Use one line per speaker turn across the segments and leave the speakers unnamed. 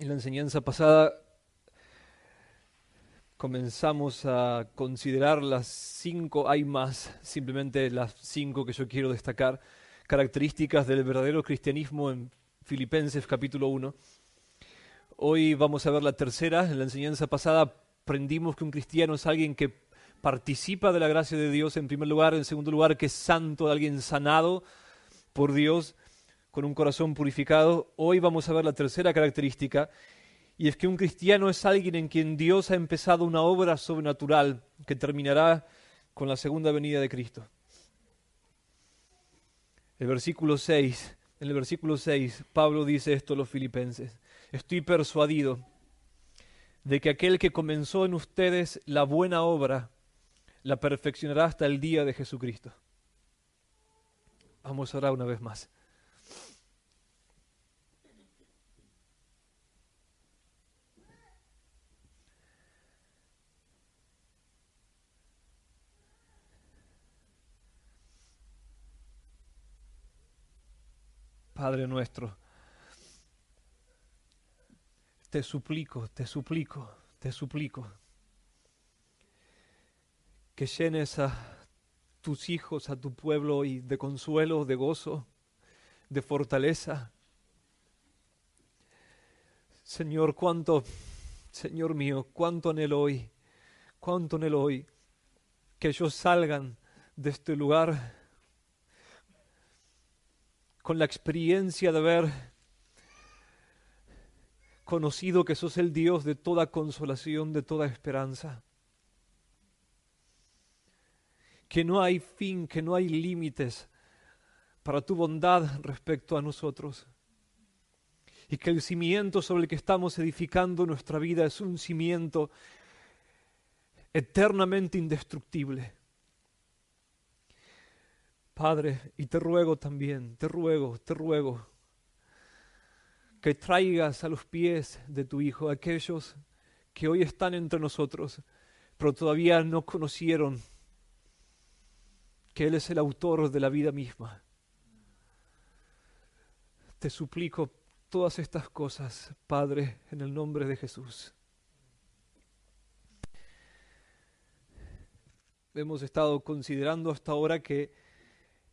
En la enseñanza pasada comenzamos a considerar las cinco, hay más, simplemente las cinco que yo quiero destacar, características del verdadero cristianismo en Filipenses capítulo 1. Hoy vamos a ver la tercera. En la enseñanza pasada aprendimos que un cristiano es alguien que participa de la gracia de Dios en primer lugar, en segundo lugar que es santo, alguien sanado por Dios, con un corazón purificado, hoy vamos a ver la tercera característica, y es que un cristiano es alguien en quien Dios ha empezado una obra sobrenatural que terminará con la segunda venida de Cristo. El versículo en el versículo 6, Pablo dice esto a los filipenses, estoy persuadido de que aquel que comenzó en ustedes la buena obra, la perfeccionará hasta el día de Jesucristo. Vamos ahora una vez más. Padre nuestro. Te suplico, te suplico, te suplico que llenes a tus hijos, a tu pueblo y de consuelo, de gozo, de fortaleza. Señor, cuánto, Señor mío, cuánto anhelo hoy, cuánto anhelo hoy que ellos salgan de este lugar con la experiencia de haber conocido que sos el Dios de toda consolación, de toda esperanza. Que no hay fin, que no hay límites para tu bondad respecto a nosotros. Y que el cimiento sobre el que estamos edificando nuestra vida es un cimiento eternamente indestructible Padre, y te ruego también, te ruego, te ruego, que traigas a los pies de tu Hijo aquellos que hoy están entre nosotros, pero todavía no conocieron que Él es el autor de la vida misma. Te suplico todas estas cosas, Padre, en el nombre de Jesús. Hemos estado considerando hasta ahora que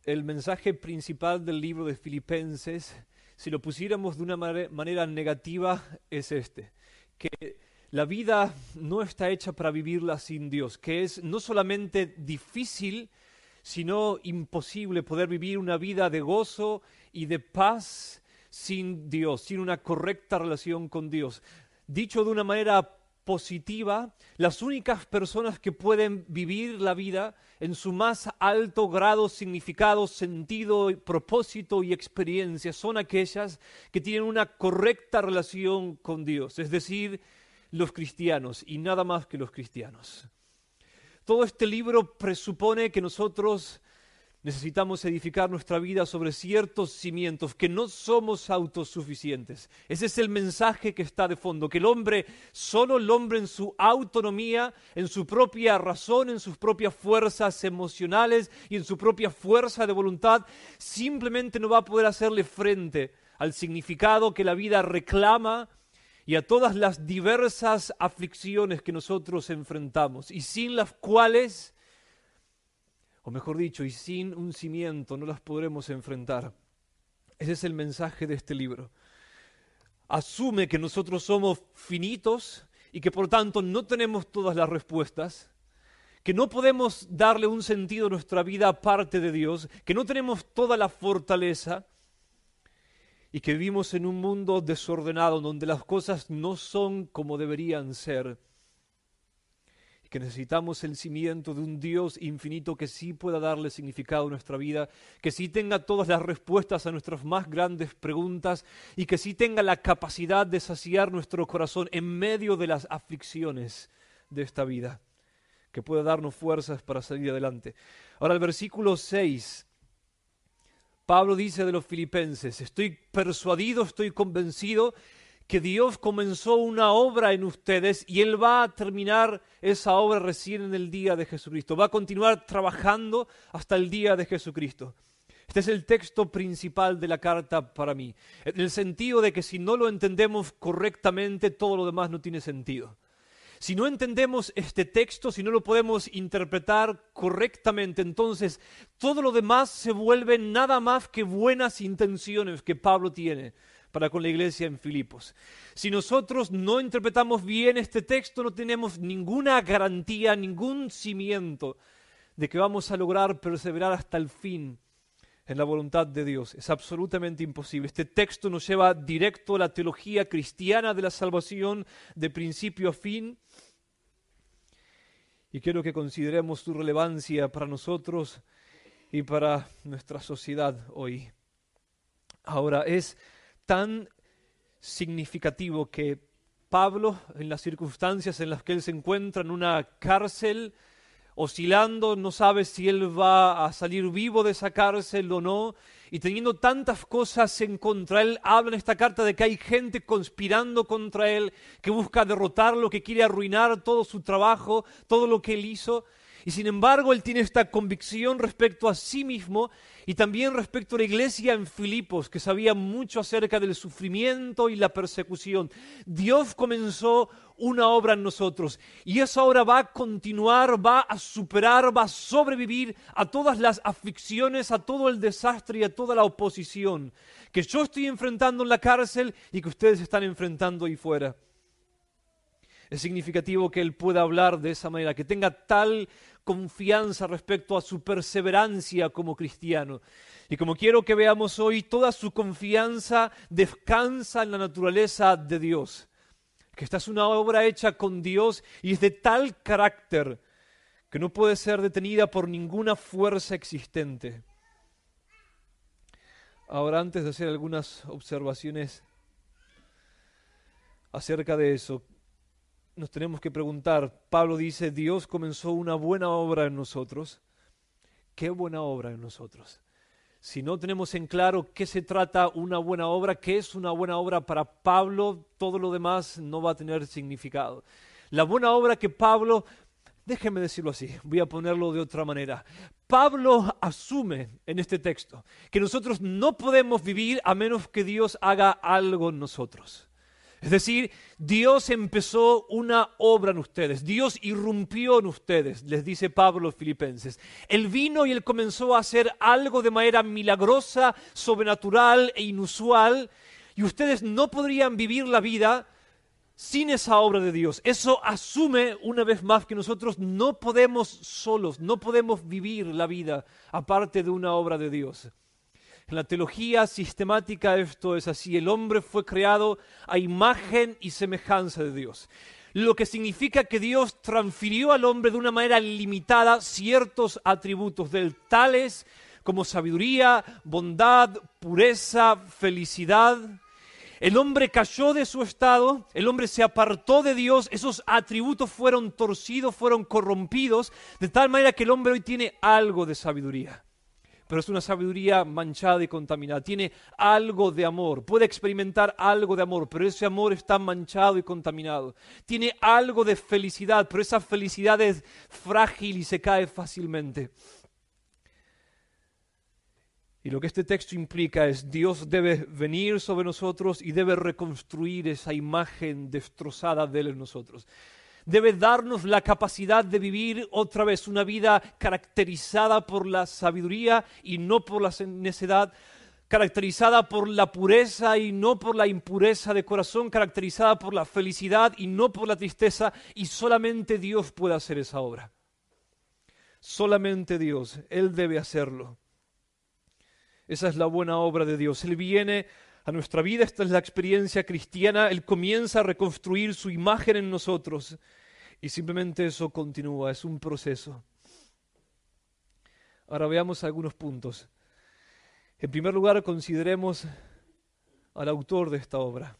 el mensaje principal del libro de Filipenses, si lo pusiéramos de una manera negativa, es este, que la vida no está hecha para vivirla sin Dios, que es no solamente difícil, sino imposible poder vivir una vida de gozo y de paz sin Dios, sin una correcta relación con Dios. Dicho de una manera positiva, las únicas personas que pueden vivir la vida en su más alto grado, significado, sentido, propósito y experiencia son aquellas que tienen una correcta relación con Dios, es decir, los cristianos y nada más que los cristianos. Todo este libro presupone que nosotros Necesitamos edificar nuestra vida sobre ciertos cimientos, que no somos autosuficientes. Ese es el mensaje que está de fondo, que el hombre, solo el hombre en su autonomía, en su propia razón, en sus propias fuerzas emocionales y en su propia fuerza de voluntad, simplemente no va a poder hacerle frente al significado que la vida reclama y a todas las diversas aflicciones que nosotros enfrentamos y sin las cuales o mejor dicho, y sin un cimiento no las podremos enfrentar. Ese es el mensaje de este libro. Asume que nosotros somos finitos y que por tanto no tenemos todas las respuestas, que no podemos darle un sentido a nuestra vida aparte de Dios, que no tenemos toda la fortaleza y que vivimos en un mundo desordenado donde las cosas no son como deberían ser que necesitamos el cimiento de un Dios infinito que sí pueda darle significado a nuestra vida, que sí tenga todas las respuestas a nuestras más grandes preguntas y que sí tenga la capacidad de saciar nuestro corazón en medio de las aflicciones de esta vida, que pueda darnos fuerzas para salir adelante. Ahora el versículo 6. Pablo dice de los filipenses, estoy persuadido, estoy convencido que Dios comenzó una obra en ustedes y Él va a terminar esa obra recién en el día de Jesucristo. Va a continuar trabajando hasta el día de Jesucristo. Este es el texto principal de la carta para mí, en el sentido de que si no lo entendemos correctamente, todo lo demás no tiene sentido. Si no entendemos este texto, si no lo podemos interpretar correctamente, entonces todo lo demás se vuelve nada más que buenas intenciones que Pablo tiene para con la iglesia en Filipos. Si nosotros no interpretamos bien este texto, no tenemos ninguna garantía, ningún cimiento de que vamos a lograr perseverar hasta el fin en la voluntad de Dios. Es absolutamente imposible. Este texto nos lleva directo a la teología cristiana de la salvación de principio a fin. Y quiero que consideremos su relevancia para nosotros y para nuestra sociedad hoy. Ahora es tan significativo que Pablo, en las circunstancias en las que él se encuentra en una cárcel, oscilando, no sabe si él va a salir vivo de esa cárcel o no, y teniendo tantas cosas en contra él, habla en esta carta de que hay gente conspirando contra él, que busca derrotarlo, que quiere arruinar todo su trabajo, todo lo que él hizo. Y sin embargo, él tiene esta convicción respecto a sí mismo y también respecto a la iglesia en Filipos, que sabía mucho acerca del sufrimiento y la persecución. Dios comenzó una obra en nosotros y esa obra va a continuar, va a superar, va a sobrevivir a todas las aflicciones, a todo el desastre y a toda la oposición que yo estoy enfrentando en la cárcel y que ustedes están enfrentando ahí fuera. Es significativo que él pueda hablar de esa manera, que tenga tal confianza respecto a su perseverancia como cristiano. Y como quiero que veamos hoy, toda su confianza descansa en la naturaleza de Dios. Que esta es una obra hecha con Dios y es de tal carácter que no puede ser detenida por ninguna fuerza existente. Ahora, antes de hacer algunas observaciones acerca de eso, nos tenemos que preguntar, Pablo dice, Dios comenzó una buena obra en nosotros. ¿Qué buena obra en nosotros? Si no tenemos en claro qué se trata una buena obra, qué es una buena obra para Pablo, todo lo demás no va a tener significado. La buena obra que Pablo, déjeme decirlo así, voy a ponerlo de otra manera. Pablo asume en este texto que nosotros no podemos vivir a menos que Dios haga algo en nosotros. Es decir, Dios empezó una obra en ustedes, Dios irrumpió en ustedes, les dice Pablo Filipenses. Él vino y él comenzó a hacer algo de manera milagrosa, sobrenatural e inusual, y ustedes no podrían vivir la vida sin esa obra de Dios. Eso asume una vez más que nosotros no podemos solos, no podemos vivir la vida aparte de una obra de Dios. En la teología sistemática esto es así. El hombre fue creado a imagen y semejanza de Dios. Lo que significa que Dios transfirió al hombre de una manera limitada ciertos atributos del tales como sabiduría, bondad, pureza, felicidad. El hombre cayó de su estado, el hombre se apartó de Dios, esos atributos fueron torcidos, fueron corrompidos, de tal manera que el hombre hoy tiene algo de sabiduría pero es una sabiduría manchada y contaminada. Tiene algo de amor, puede experimentar algo de amor, pero ese amor está manchado y contaminado. Tiene algo de felicidad, pero esa felicidad es frágil y se cae fácilmente. Y lo que este texto implica es Dios debe venir sobre nosotros y debe reconstruir esa imagen destrozada de él en nosotros debe darnos la capacidad de vivir otra vez una vida caracterizada por la sabiduría y no por la necedad, caracterizada por la pureza y no por la impureza de corazón, caracterizada por la felicidad y no por la tristeza, y solamente Dios puede hacer esa obra. Solamente Dios, Él debe hacerlo. Esa es la buena obra de Dios. Él viene a nuestra vida, esta es la experiencia cristiana, Él comienza a reconstruir su imagen en nosotros y simplemente eso continúa, es un proceso. Ahora veamos algunos puntos. En primer lugar, consideremos al autor de esta obra.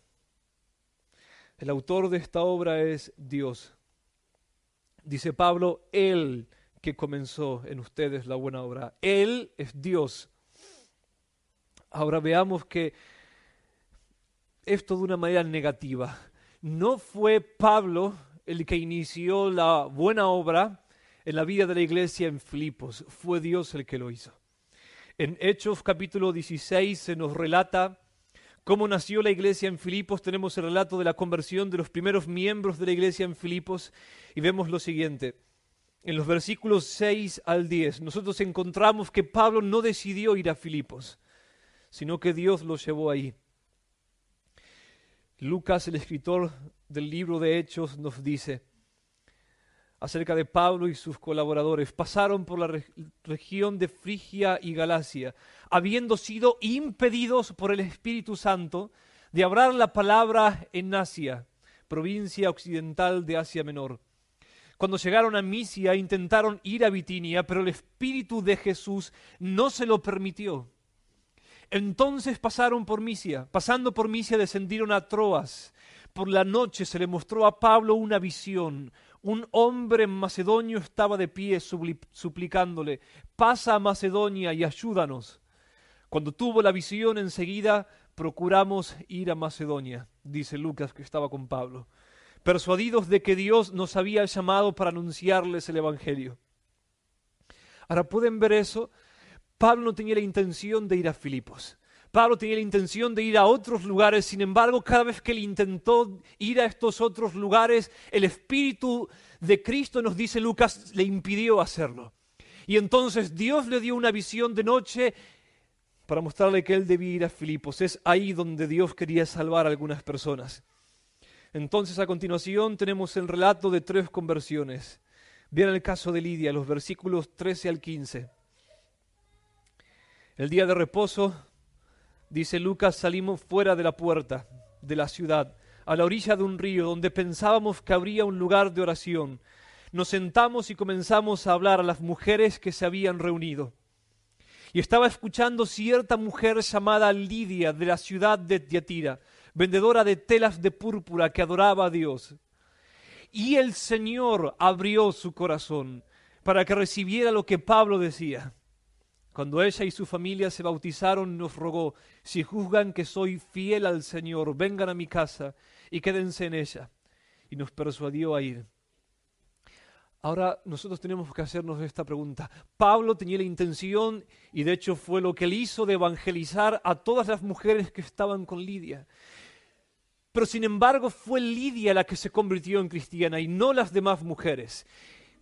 El autor de esta obra es Dios. Dice Pablo, Él que comenzó en ustedes la buena obra. Él es Dios. Ahora veamos que esto de una manera negativa. No fue Pablo el que inició la buena obra en la vida de la iglesia en Filipos, fue Dios el que lo hizo. En Hechos capítulo 16 se nos relata cómo nació la iglesia en Filipos, tenemos el relato de la conversión de los primeros miembros de la iglesia en Filipos y vemos lo siguiente. En los versículos 6 al 10 nosotros encontramos que Pablo no decidió ir a Filipos, sino que Dios lo llevó ahí. Lucas, el escritor del libro de Hechos, nos dice acerca de Pablo y sus colaboradores. Pasaron por la región de Frigia y Galacia, habiendo sido impedidos por el Espíritu Santo de hablar la palabra en Asia, provincia occidental de Asia Menor. Cuando llegaron a Misia intentaron ir a Bitinia, pero el Espíritu de Jesús no se lo permitió. Entonces pasaron por Misia, pasando por Misia descendieron a Troas. Por la noche se le mostró a Pablo una visión. Un hombre macedonio estaba de pie suplicándole, pasa a Macedonia y ayúdanos. Cuando tuvo la visión enseguida procuramos ir a Macedonia, dice Lucas que estaba con Pablo, persuadidos de que Dios nos había llamado para anunciarles el Evangelio. Ahora pueden ver eso Pablo no tenía la intención de ir a Filipos. Pablo tenía la intención de ir a otros lugares, sin embargo, cada vez que él intentó ir a estos otros lugares, el Espíritu de Cristo, nos dice Lucas, le impidió hacerlo. Y entonces Dios le dio una visión de noche para mostrarle que él debía ir a Filipos. Es ahí donde Dios quería salvar a algunas personas. Entonces a continuación tenemos el relato de tres conversiones. bien el caso de Lidia, los versículos 13 al 15. El día de reposo, dice Lucas, salimos fuera de la puerta de la ciudad, a la orilla de un río donde pensábamos que habría un lugar de oración. Nos sentamos y comenzamos a hablar a las mujeres que se habían reunido. Y estaba escuchando cierta mujer llamada Lidia de la ciudad de Tiatira, vendedora de telas de púrpura que adoraba a Dios. Y el Señor abrió su corazón para que recibiera lo que Pablo decía. Cuando ella y su familia se bautizaron, nos rogó, si juzgan que soy fiel al Señor, vengan a mi casa y quédense en ella. Y nos persuadió a ir. Ahora nosotros tenemos que hacernos esta pregunta. Pablo tenía la intención, y de hecho fue lo que él hizo, de evangelizar a todas las mujeres que estaban con Lidia. Pero sin embargo fue Lidia la que se convirtió en cristiana y no las demás mujeres.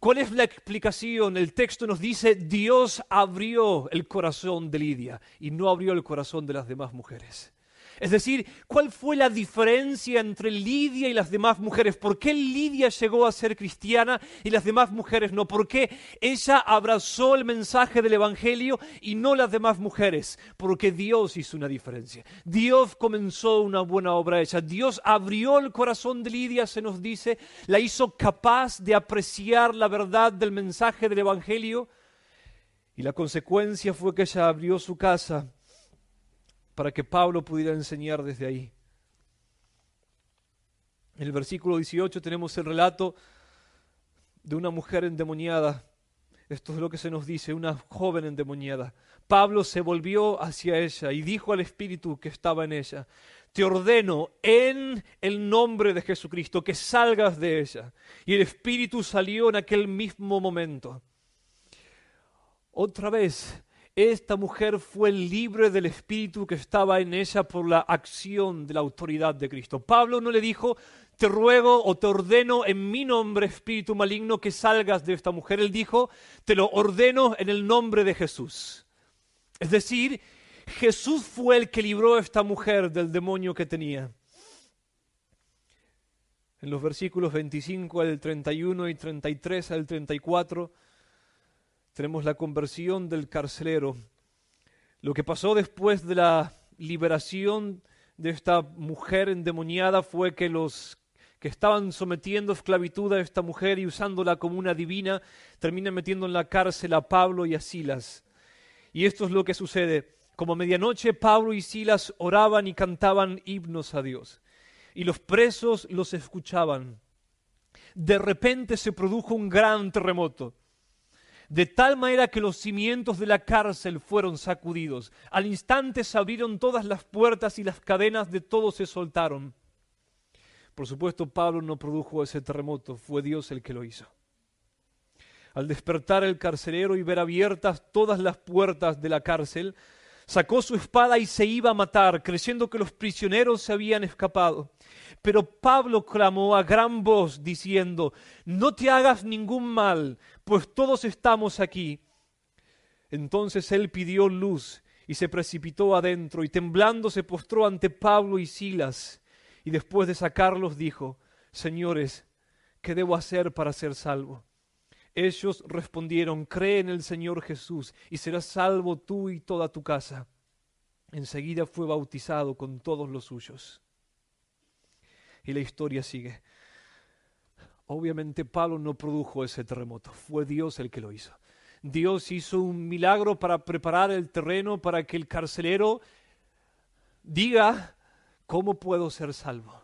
¿Cuál es la explicación? El texto nos dice, Dios abrió el corazón de Lidia y no abrió el corazón de las demás mujeres. Es decir, ¿cuál fue la diferencia entre Lidia y las demás mujeres? ¿Por qué Lidia llegó a ser cristiana y las demás mujeres no? ¿Por qué ella abrazó el mensaje del Evangelio y no las demás mujeres? Porque Dios hizo una diferencia. Dios comenzó una buena obra ella. Dios abrió el corazón de Lidia, se nos dice, la hizo capaz de apreciar la verdad del mensaje del Evangelio. Y la consecuencia fue que ella abrió su casa para que Pablo pudiera enseñar desde ahí. En el versículo 18 tenemos el relato de una mujer endemoniada. Esto es lo que se nos dice, una joven endemoniada. Pablo se volvió hacia ella y dijo al espíritu que estaba en ella, te ordeno en el nombre de Jesucristo que salgas de ella. Y el espíritu salió en aquel mismo momento. Otra vez esta mujer fue libre del espíritu que estaba en ella por la acción de la autoridad de Cristo. Pablo no le dijo, te ruego o te ordeno en mi nombre, espíritu maligno, que salgas de esta mujer. Él dijo, te lo ordeno en el nombre de Jesús. Es decir, Jesús fue el que libró a esta mujer del demonio que tenía. En los versículos 25 al 31 y 33 al 34 tenemos la conversión del carcelero, lo que pasó después de la liberación de esta mujer endemoniada fue que los que estaban sometiendo esclavitud a esta mujer y usándola como una divina, terminan metiendo en la cárcel a Pablo y a Silas. Y esto es lo que sucede. Como medianoche Pablo y Silas oraban y cantaban himnos a Dios, y los presos los escuchaban. De repente se produjo un gran terremoto de tal manera que los cimientos de la cárcel fueron sacudidos. Al instante se abrieron todas las puertas y las cadenas de todos se soltaron. Por supuesto, Pablo no produjo ese terremoto, fue Dios el que lo hizo. Al despertar el carcelero y ver abiertas todas las puertas de la cárcel, sacó su espada y se iba a matar, creyendo que los prisioneros se habían escapado. Pero Pablo clamó a gran voz, diciendo, No te hagas ningún mal, pues todos estamos aquí. Entonces él pidió luz y se precipitó adentro, y temblando se postró ante Pablo y Silas, y después de sacarlos dijo, Señores, ¿qué debo hacer para ser salvo? Ellos respondieron, cree en el Señor Jesús y serás salvo tú y toda tu casa. Enseguida fue bautizado con todos los suyos. Y la historia sigue. Obviamente Pablo no produjo ese terremoto, fue Dios el que lo hizo. Dios hizo un milagro para preparar el terreno para que el carcelero diga, ¿cómo puedo ser salvo?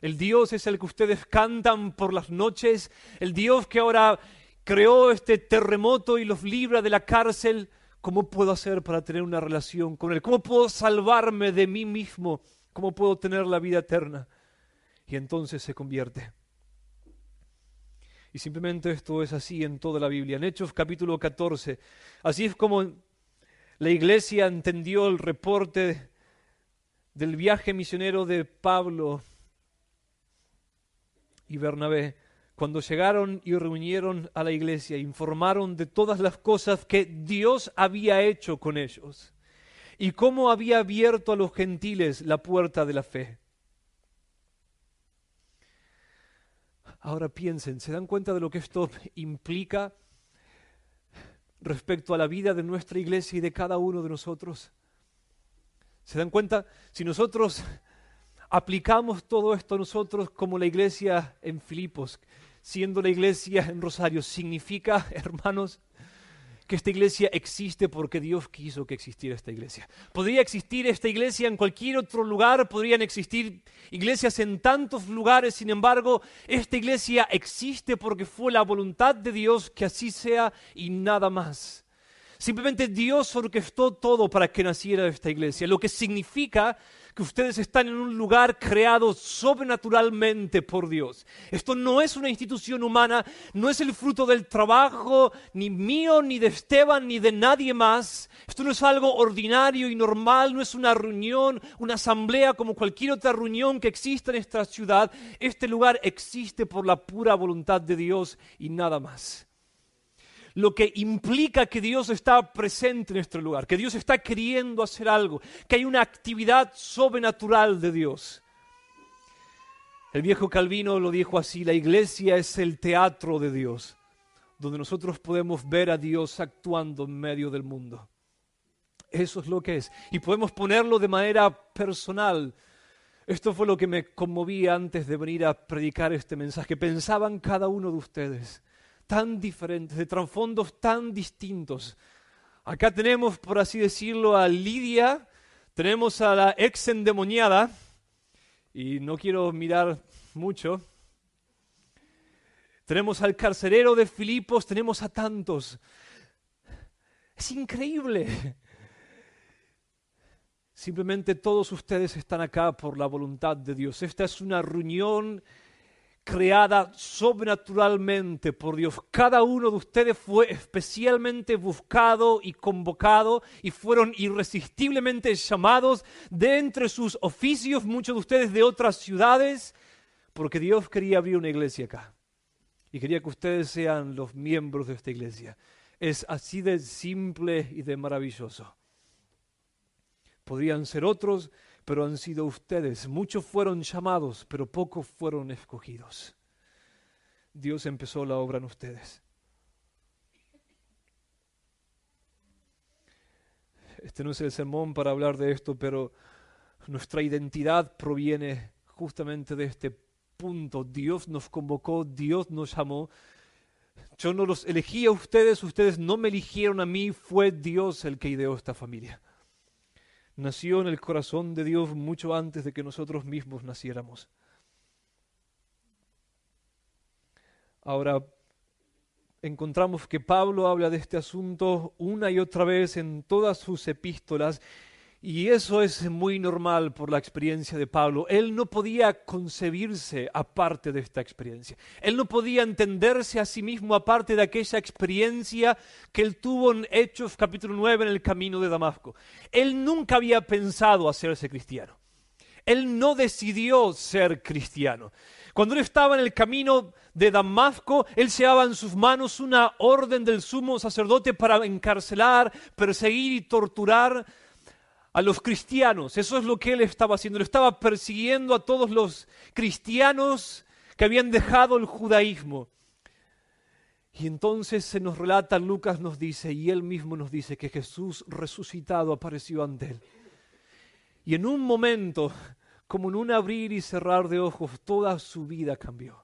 El Dios es el que ustedes cantan por las noches, el Dios que ahora creó este terremoto y los libra de la cárcel, ¿cómo puedo hacer para tener una relación con Él? ¿Cómo puedo salvarme de mí mismo? ¿Cómo puedo tener la vida eterna? Y entonces se convierte. Y simplemente esto es así en toda la Biblia. En Hechos capítulo 14, así es como la iglesia entendió el reporte del viaje misionero de Pablo y Bernabé. Cuando llegaron y reunieron a la iglesia, informaron de todas las cosas que Dios había hecho con ellos y cómo había abierto a los gentiles la puerta de la fe. Ahora piensen, ¿se dan cuenta de lo que esto implica respecto a la vida de nuestra iglesia y de cada uno de nosotros? ¿Se dan cuenta? Si nosotros aplicamos todo esto nosotros como la iglesia en Filipos, siendo la iglesia en Rosario, significa, hermanos, que esta iglesia existe porque Dios quiso que existiera esta iglesia. Podría existir esta iglesia en cualquier otro lugar, podrían existir iglesias en tantos lugares, sin embargo, esta iglesia existe porque fue la voluntad de Dios que así sea y nada más. Simplemente Dios orquestó todo para que naciera esta iglesia, lo que significa que ustedes están en un lugar creado sobrenaturalmente por Dios. Esto no es una institución humana, no es el fruto del trabajo ni mío, ni de Esteban, ni de nadie más. Esto no es algo ordinario y normal, no es una reunión, una asamblea como cualquier otra reunión que exista en esta ciudad. Este lugar existe por la pura voluntad de Dios y nada más lo que implica que Dios está presente en nuestro lugar, que Dios está queriendo hacer algo, que hay una actividad sobrenatural de Dios. El viejo Calvino lo dijo así, la iglesia es el teatro de Dios, donde nosotros podemos ver a Dios actuando en medio del mundo. Eso es lo que es. Y podemos ponerlo de manera personal. Esto fue lo que me conmovía antes de venir a predicar este mensaje. Pensaban cada uno de ustedes tan diferentes, de trasfondos tan distintos. Acá tenemos, por así decirlo, a Lidia, tenemos a la exendemoniada, y no quiero mirar mucho. Tenemos al carcelero de Filipos, tenemos a tantos. Es increíble. Simplemente todos ustedes están acá por la voluntad de Dios. Esta es una reunión creada sobrenaturalmente por Dios. Cada uno de ustedes fue especialmente buscado y convocado y fueron irresistiblemente llamados de entre sus oficios, muchos de ustedes de otras ciudades, porque Dios quería abrir una iglesia acá y quería que ustedes sean los miembros de esta iglesia. Es así de simple y de maravilloso. Podrían ser otros, pero han sido ustedes. Muchos fueron llamados, pero pocos fueron escogidos. Dios empezó la obra en ustedes. Este no es el sermón para hablar de esto, pero nuestra identidad proviene justamente de este punto. Dios nos convocó, Dios nos llamó. Yo no los elegí a ustedes, ustedes no me eligieron a mí, fue Dios el que ideó esta familia nació en el corazón de Dios mucho antes de que nosotros mismos naciéramos. Ahora, encontramos que Pablo habla de este asunto una y otra vez en todas sus epístolas y eso es muy normal por la experiencia de Pablo. Él no podía concebirse aparte de esta experiencia. Él no podía entenderse a sí mismo aparte de aquella experiencia que él tuvo en Hechos capítulo 9 en el camino de Damasco. Él nunca había pensado hacerse cristiano. Él no decidió ser cristiano. Cuando él estaba en el camino de Damasco, él daba en sus manos una orden del sumo sacerdote para encarcelar, perseguir y torturar a los cristianos. Eso es lo que él estaba haciendo. Lo estaba persiguiendo a todos los cristianos que habían dejado el judaísmo. Y entonces se nos relata, Lucas nos dice, y él mismo nos dice que Jesús resucitado apareció ante él. Y en un momento, como en un abrir y cerrar de ojos, toda su vida cambió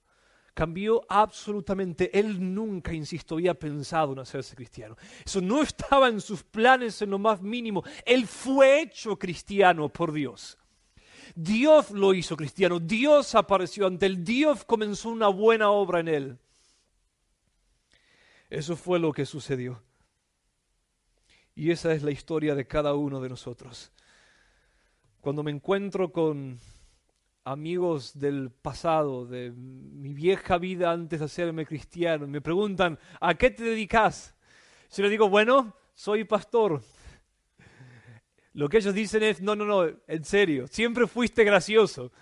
cambió absolutamente. Él nunca, insisto, había pensado en hacerse cristiano. Eso no estaba en sus planes en lo más mínimo. Él fue hecho cristiano por Dios. Dios lo hizo cristiano, Dios apareció ante él, Dios comenzó una buena obra en él. Eso fue lo que sucedió. Y esa es la historia de cada uno de nosotros. Cuando me encuentro con amigos del pasado, de mi vieja vida antes de hacerme cristiano, me preguntan, ¿a qué te dedicas? Yo les digo, bueno, soy pastor. Lo que ellos dicen es, no, no, no, en serio, siempre fuiste gracioso.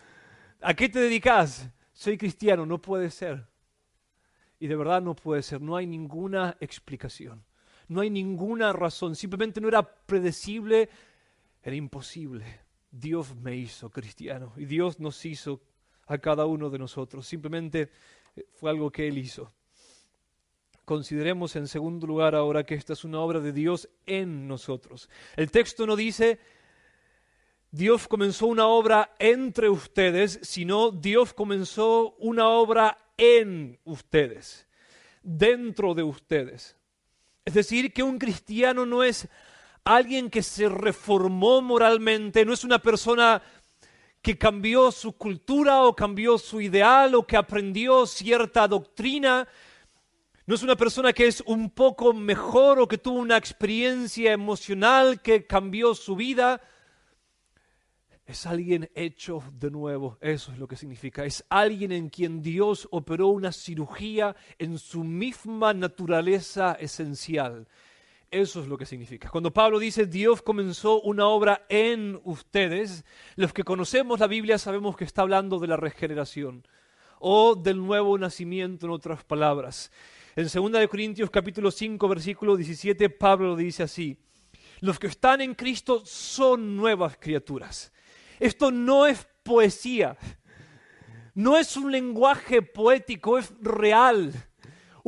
¿A qué te dedicas? Soy cristiano, no puede ser. Y de verdad no puede ser, no hay ninguna explicación, no hay ninguna razón, simplemente no era predecible, era imposible. Dios me hizo cristiano y Dios nos hizo a cada uno de nosotros. Simplemente eh, fue algo que Él hizo. Consideremos en segundo lugar ahora que esta es una obra de Dios en nosotros. El texto no dice, Dios comenzó una obra entre ustedes, sino Dios comenzó una obra en ustedes, dentro de ustedes. Es decir, que un cristiano no es alguien que se reformó moralmente, no es una persona que cambió su cultura o cambió su ideal o que aprendió cierta doctrina, no es una persona que es un poco mejor o que tuvo una experiencia emocional que cambió su vida. Es alguien hecho de nuevo, eso es lo que significa. Es alguien en quien Dios operó una cirugía en su misma naturaleza esencial. Eso es lo que significa. Cuando Pablo dice, Dios comenzó una obra en ustedes, los que conocemos la Biblia sabemos que está hablando de la regeneración o del nuevo nacimiento, en otras palabras. En 2 Corintios capítulo 5, versículo 17, Pablo dice así, los que están en Cristo son nuevas criaturas. Esto no es poesía, no es un lenguaje poético, es real.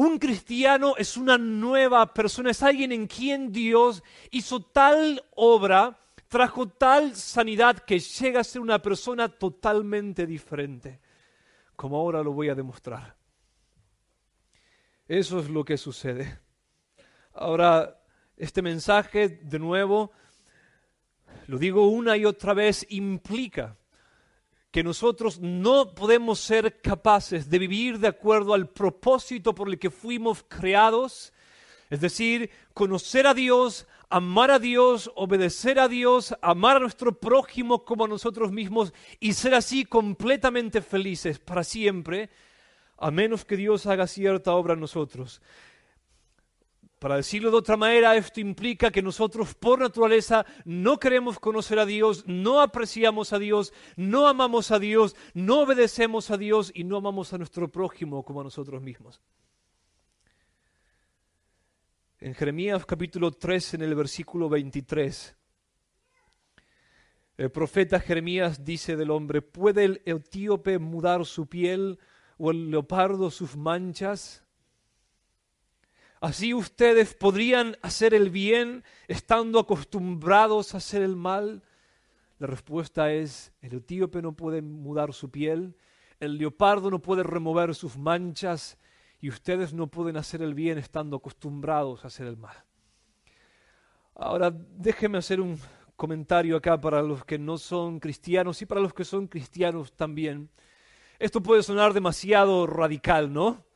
Un cristiano es una nueva persona, es alguien en quien Dios hizo tal obra, trajo tal sanidad que llega a ser una persona totalmente diferente, como ahora lo voy a demostrar. Eso es lo que sucede. Ahora, este mensaje, de nuevo, lo digo una y otra vez, implica que nosotros no podemos ser capaces de vivir de acuerdo al propósito por el que fuimos creados, es decir, conocer a Dios, amar a Dios, obedecer a Dios, amar a nuestro prójimo como a nosotros mismos y ser así completamente felices para siempre, a menos que Dios haga cierta obra en nosotros. Para decirlo de otra manera, esto implica que nosotros por naturaleza no queremos conocer a Dios, no apreciamos a Dios, no amamos a Dios, no obedecemos a Dios y no amamos a nuestro prójimo como a nosotros mismos. En Jeremías capítulo 3, en el versículo 23, el profeta Jeremías dice del hombre, ¿puede el etíope mudar su piel o el leopardo sus manchas? Así ustedes podrían hacer el bien estando acostumbrados a hacer el mal. La respuesta es, el etíope no puede mudar su piel, el leopardo no puede remover sus manchas y ustedes no pueden hacer el bien estando acostumbrados a hacer el mal. Ahora, déjeme hacer un comentario acá para los que no son cristianos y para los que son cristianos también. Esto puede sonar demasiado radical, ¿no?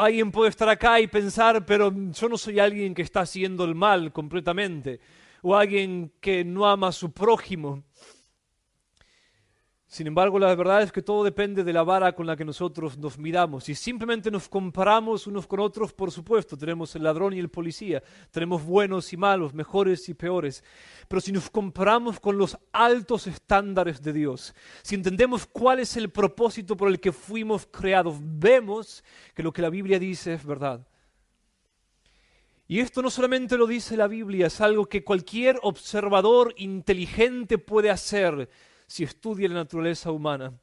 alguien puede estar acá y pensar, pero yo no soy alguien que está haciendo el mal completamente, o alguien que no ama a su prójimo. Sin embargo, la verdad es que todo depende de la vara con la que nosotros nos miramos. Si simplemente nos comparamos unos con otros, por supuesto, tenemos el ladrón y el policía, tenemos buenos y malos, mejores y peores. Pero si nos comparamos con los altos estándares de Dios, si entendemos cuál es el propósito por el que fuimos creados, vemos que lo que la Biblia dice es verdad. Y esto no solamente lo dice la Biblia, es algo que cualquier observador inteligente puede hacer si estudia la naturaleza humana.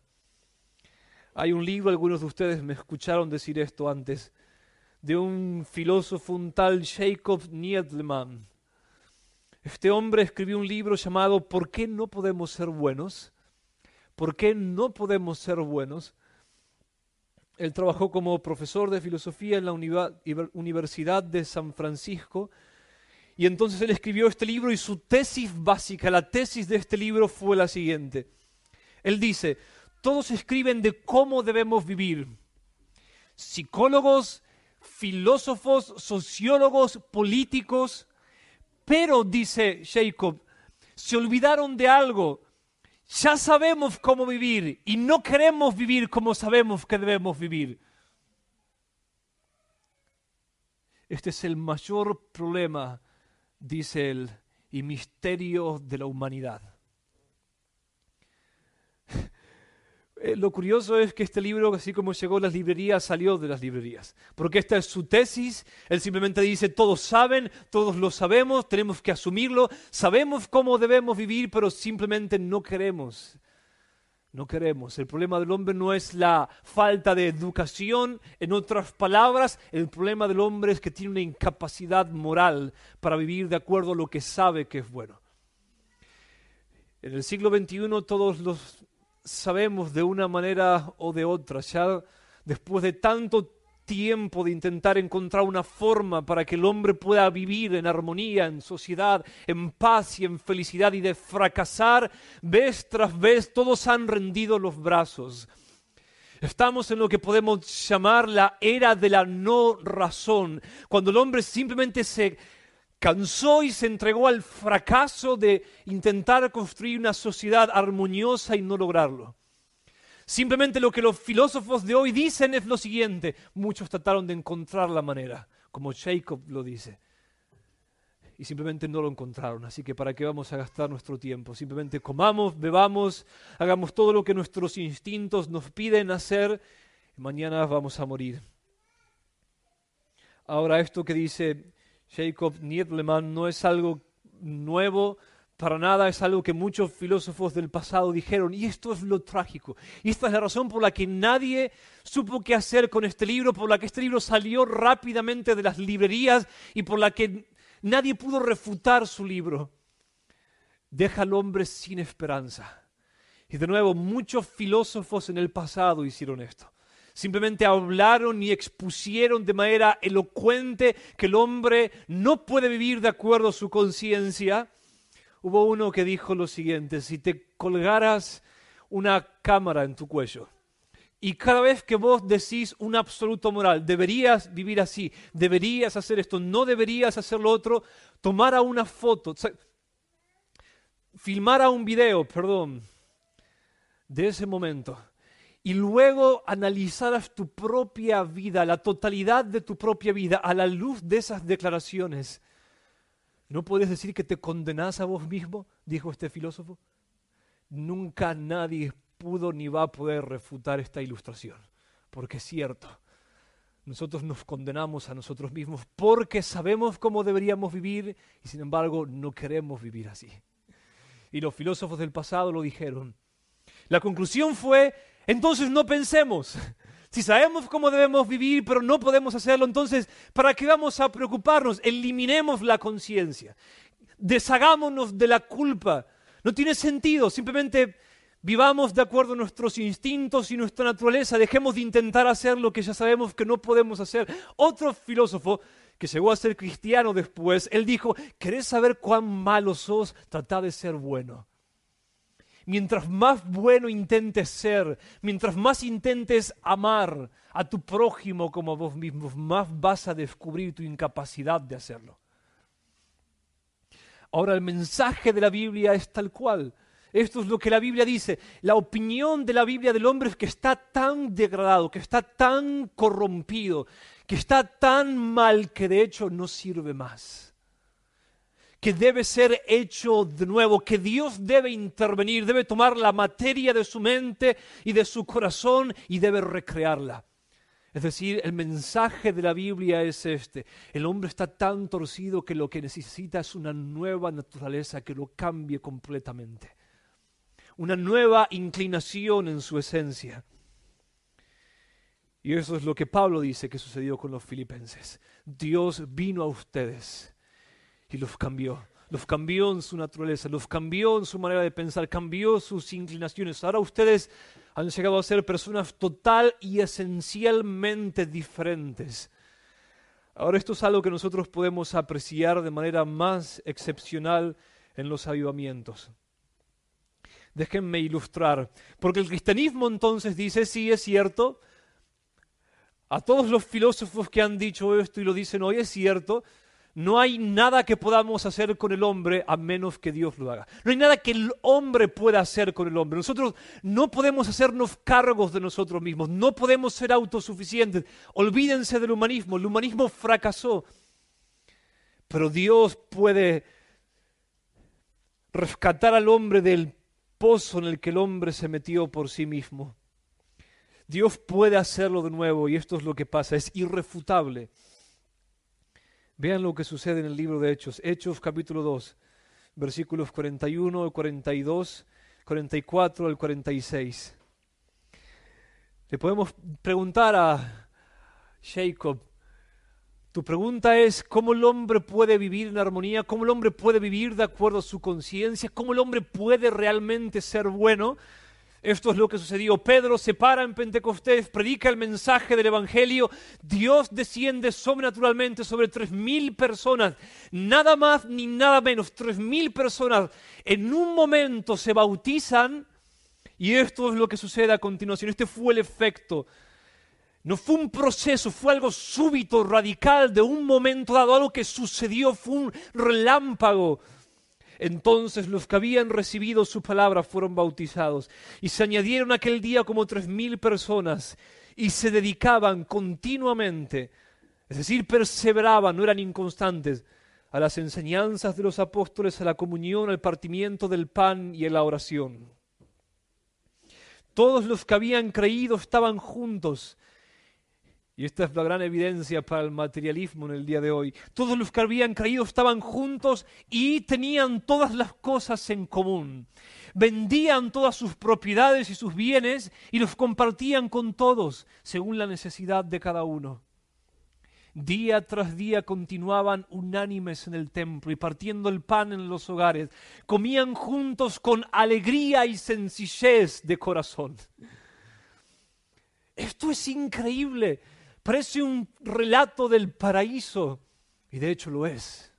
Hay un libro, algunos de ustedes me escucharon decir esto antes, de un filósofo, un tal Jacob Niedleman. Este hombre escribió un libro llamado ¿Por qué no podemos ser buenos? ¿Por qué no podemos ser buenos? Él trabajó como profesor de filosofía en la Universidad de San Francisco y entonces él escribió este libro y su tesis básica, la tesis de este libro fue la siguiente. Él dice, todos escriben de cómo debemos vivir. Psicólogos, filósofos, sociólogos, políticos. Pero, dice Jacob, se olvidaron de algo. Ya sabemos cómo vivir y no queremos vivir como sabemos que debemos vivir. Este es el mayor problema dice él, y misterio de la humanidad. Eh, lo curioso es que este libro, así como llegó a las librerías, salió de las librerías. Porque esta es su tesis. Él simplemente dice, todos saben, todos lo sabemos, tenemos que asumirlo, sabemos cómo debemos vivir, pero simplemente no queremos no queremos. El problema del hombre no es la falta de educación. En otras palabras, el problema del hombre es que tiene una incapacidad moral para vivir de acuerdo a lo que sabe que es bueno. En el siglo XXI todos los sabemos de una manera o de otra. Ya después de tanto tiempo de intentar encontrar una forma para que el hombre pueda vivir en armonía, en sociedad, en paz y en felicidad y de fracasar vez tras vez, todos han rendido los brazos. Estamos en lo que podemos llamar la era de la no razón, cuando el hombre simplemente se cansó y se entregó al fracaso de intentar construir una sociedad armoniosa y no lograrlo. Simplemente lo que los filósofos de hoy dicen es lo siguiente. Muchos trataron de encontrar la manera, como Jacob lo dice. Y simplemente no lo encontraron. Así que ¿para qué vamos a gastar nuestro tiempo? Simplemente comamos, bebamos, hagamos todo lo que nuestros instintos nos piden hacer. mañana vamos a morir. Ahora esto que dice Jacob Nietzsche no es algo nuevo, para nada es algo que muchos filósofos del pasado dijeron, y esto es lo trágico. Y esta es la razón por la que nadie supo qué hacer con este libro, por la que este libro salió rápidamente de las librerías y por la que nadie pudo refutar su libro. Deja al hombre sin esperanza. Y de nuevo, muchos filósofos en el pasado hicieron esto. Simplemente hablaron y expusieron de manera elocuente que el hombre no puede vivir de acuerdo a su conciencia Hubo uno que dijo lo siguiente, si te colgaras una cámara en tu cuello, y cada vez que vos decís un absoluto moral, deberías vivir así, deberías hacer esto, no deberías hacer lo otro, tomar una foto, filmara un video, perdón, de ese momento, y luego analizaras tu propia vida, la totalidad de tu propia vida a la luz de esas declaraciones, ¿No puedes decir que te condenás a vos mismo? dijo este filósofo. Nunca nadie pudo ni va a poder refutar esta ilustración, porque es cierto. Nosotros nos condenamos a nosotros mismos porque sabemos cómo deberíamos vivir y sin embargo no queremos vivir así. Y los filósofos del pasado lo dijeron. La conclusión fue, entonces no pensemos, si sabemos cómo debemos vivir, pero no podemos hacerlo, entonces, ¿para qué vamos a preocuparnos? Eliminemos la conciencia. Deshagámonos de la culpa. No tiene sentido, simplemente vivamos de acuerdo a nuestros instintos y nuestra naturaleza, dejemos de intentar hacer lo que ya sabemos que no podemos hacer. Otro filósofo que llegó a ser cristiano después, él dijo, ¿querés saber cuán malo sos? Trata de ser bueno mientras más bueno intentes ser, mientras más intentes amar a tu prójimo como a vos mismo, más vas a descubrir tu incapacidad de hacerlo. Ahora el mensaje de la Biblia es tal cual. Esto es lo que la Biblia dice. La opinión de la Biblia del hombre es que está tan degradado, que está tan corrompido, que está tan mal que de hecho no sirve más que debe ser hecho de nuevo, que Dios debe intervenir, debe tomar la materia de su mente y de su corazón y debe recrearla. Es decir, el mensaje de la Biblia es este. El hombre está tan torcido que lo que necesita es una nueva naturaleza que lo cambie completamente. Una nueva inclinación en su esencia. Y eso es lo que Pablo dice que sucedió con los filipenses. Dios vino a ustedes y los cambió. Los cambió en su naturaleza, los cambió en su manera de pensar, cambió sus inclinaciones. Ahora ustedes han llegado a ser personas total y esencialmente diferentes. Ahora esto es algo que nosotros podemos apreciar de manera más excepcional en los avivamientos. Déjenme ilustrar, porque el cristianismo entonces dice, sí, es cierto, a todos los filósofos que han dicho esto y lo dicen hoy, es cierto, no hay nada que podamos hacer con el hombre a menos que Dios lo haga. No hay nada que el hombre pueda hacer con el hombre. Nosotros no podemos hacernos cargos de nosotros mismos, no podemos ser autosuficientes. Olvídense del humanismo, el humanismo fracasó. Pero Dios puede rescatar al hombre del pozo en el que el hombre se metió por sí mismo. Dios puede hacerlo de nuevo y esto es lo que pasa, es irrefutable. Vean lo que sucede en el libro de Hechos. Hechos capítulo 2, versículos 41, 42, 44 al 46. Le podemos preguntar a Jacob, tu pregunta es, ¿cómo el hombre puede vivir en armonía? ¿Cómo el hombre puede vivir de acuerdo a su conciencia? ¿Cómo el hombre puede realmente ser bueno? Esto es lo que sucedió. Pedro se para en Pentecostés, predica el mensaje del Evangelio. Dios desciende sobrenaturalmente sobre tres mil personas. Nada más ni nada menos. Tres mil personas en un momento se bautizan. Y esto es lo que sucede a continuación. Este fue el efecto. No fue un proceso, fue algo súbito, radical, de un momento dado, algo que sucedió, fue un relámpago entonces los que habían recibido su palabra fueron bautizados y se añadieron aquel día como tres mil personas y se dedicaban continuamente, es decir, perseveraban, no eran inconstantes, a las enseñanzas de los apóstoles, a la comunión, al partimiento del pan y a la oración. Todos los que habían creído estaban juntos y esta es la gran evidencia para el materialismo en el día de hoy. Todos los que habían creído estaban juntos y tenían todas las cosas en común. Vendían todas sus propiedades y sus bienes y los compartían con todos, según la necesidad de cada uno. Día tras día continuaban unánimes en el templo y partiendo el pan en los hogares. Comían juntos con alegría y sencillez de corazón. Esto es increíble. Parece un relato del paraíso y de hecho lo es.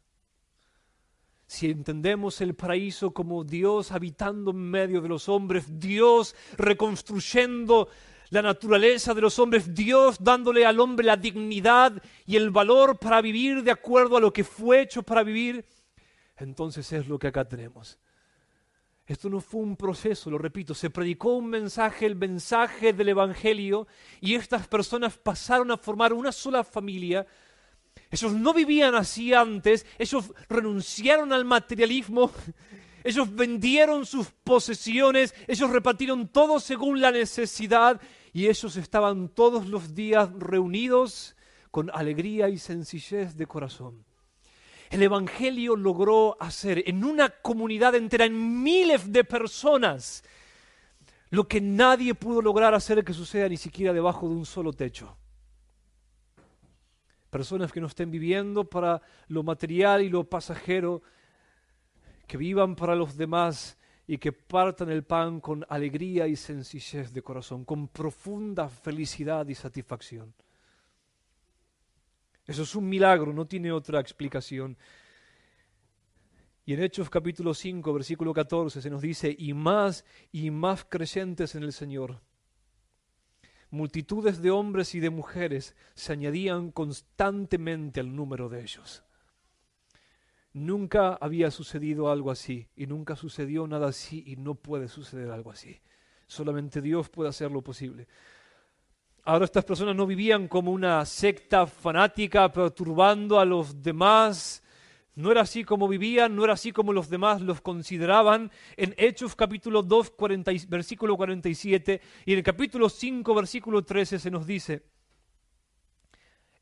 Si entendemos el paraíso como Dios habitando en medio de los hombres, Dios reconstruyendo la naturaleza de los hombres, Dios dándole al hombre la dignidad y el valor para vivir de acuerdo a lo que fue hecho para vivir, entonces es lo que acá tenemos. Esto no fue un proceso, lo repito, se predicó un mensaje, el mensaje del Evangelio, y estas personas pasaron a formar una sola familia. Ellos no vivían así antes, ellos renunciaron al materialismo, ellos vendieron sus posesiones, ellos repartieron todo según la necesidad, y ellos estaban todos los días reunidos con alegría y sencillez de corazón el Evangelio logró hacer en una comunidad entera, en miles de personas, lo que nadie pudo lograr hacer que suceda ni siquiera debajo de un solo techo. Personas que no estén viviendo para lo material y lo pasajero, que vivan para los demás y que partan el pan con alegría y sencillez de corazón, con profunda felicidad y satisfacción. Eso es un milagro, no tiene otra explicación. Y en Hechos capítulo 5, versículo 14, se nos dice, y más y más creyentes en el Señor. Multitudes de hombres y de mujeres se añadían constantemente al número de ellos. Nunca había sucedido algo así y nunca sucedió nada así y no puede suceder algo así. Solamente Dios puede hacer lo posible. Ahora estas personas no vivían como una secta fanática perturbando a los demás. No era así como vivían, no era así como los demás los consideraban. En Hechos capítulo 2, versículo 47 y en el capítulo 5, versículo 13 se nos dice,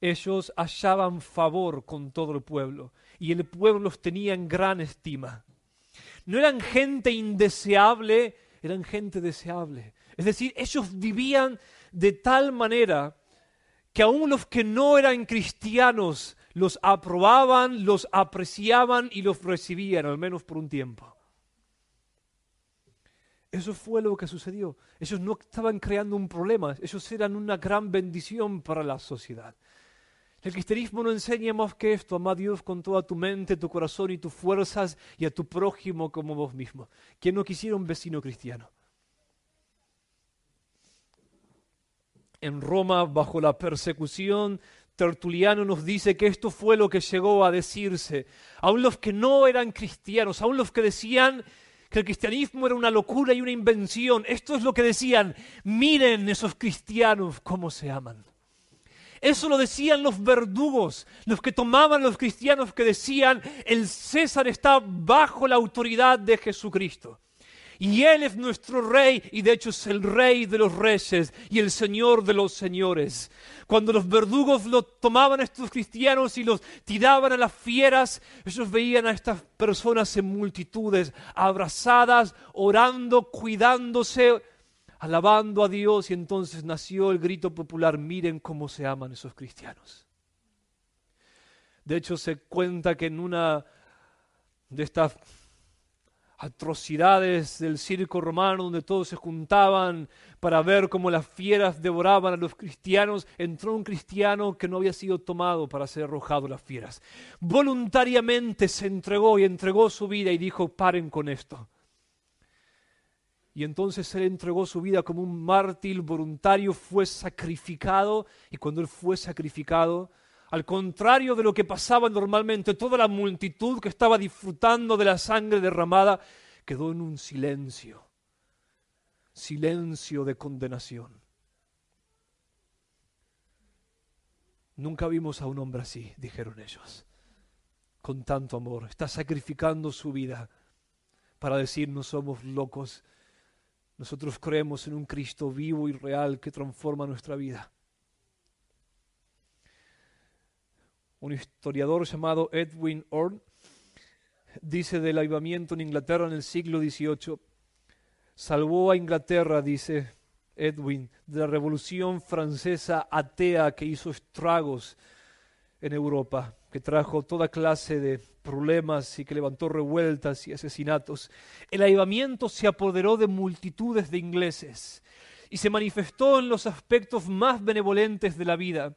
ellos hallaban favor con todo el pueblo y el pueblo los tenía en gran estima. No eran gente indeseable, eran gente deseable. Es decir, ellos vivían de tal manera que aún los que no eran cristianos los aprobaban, los apreciaban y los recibían, al menos por un tiempo. Eso fue lo que sucedió. Ellos no estaban creando un problema, ellos eran una gran bendición para la sociedad. El cristianismo no enseña más que esto, ama a Dios con toda tu mente, tu corazón y tus fuerzas y a tu prójimo como vos mismo. que no quisiera un vecino cristiano? en Roma bajo la persecución, Tertuliano nos dice que esto fue lo que llegó a decirse. Aún los que no eran cristianos, aún los que decían que el cristianismo era una locura y una invención, esto es lo que decían, miren esos cristianos cómo se aman. Eso lo decían los verdugos, los que tomaban los cristianos que decían, el César está bajo la autoridad de Jesucristo. Y Él es nuestro Rey y de hecho es el Rey de los Reyes y el Señor de los Señores. Cuando los verdugos los tomaban a estos cristianos y los tiraban a las fieras, ellos veían a estas personas en multitudes, abrazadas, orando, cuidándose, alabando a Dios y entonces nació el grito popular, miren cómo se aman esos cristianos. De hecho se cuenta que en una de estas atrocidades del circo romano donde todos se juntaban para ver cómo las fieras devoraban a los cristianos, entró un cristiano que no había sido tomado para ser arrojado a las fieras. Voluntariamente se entregó y entregó su vida y dijo, paren con esto. Y entonces él entregó su vida como un mártir voluntario, fue sacrificado y cuando él fue sacrificado, al contrario de lo que pasaba normalmente, toda la multitud que estaba disfrutando de la sangre derramada quedó en un silencio, silencio de condenación. Nunca vimos a un hombre así, dijeron ellos, con tanto amor. Está sacrificando su vida para decir no somos locos. Nosotros creemos en un Cristo vivo y real que transforma nuestra vida. un historiador llamado Edwin Orne dice del avivamiento en Inglaterra en el siglo XVIII, salvó a Inglaterra, dice Edwin, de la revolución francesa atea que hizo estragos en Europa, que trajo toda clase de problemas y que levantó revueltas y asesinatos. El avivamiento se apoderó de multitudes de ingleses y se manifestó en los aspectos más benevolentes de la vida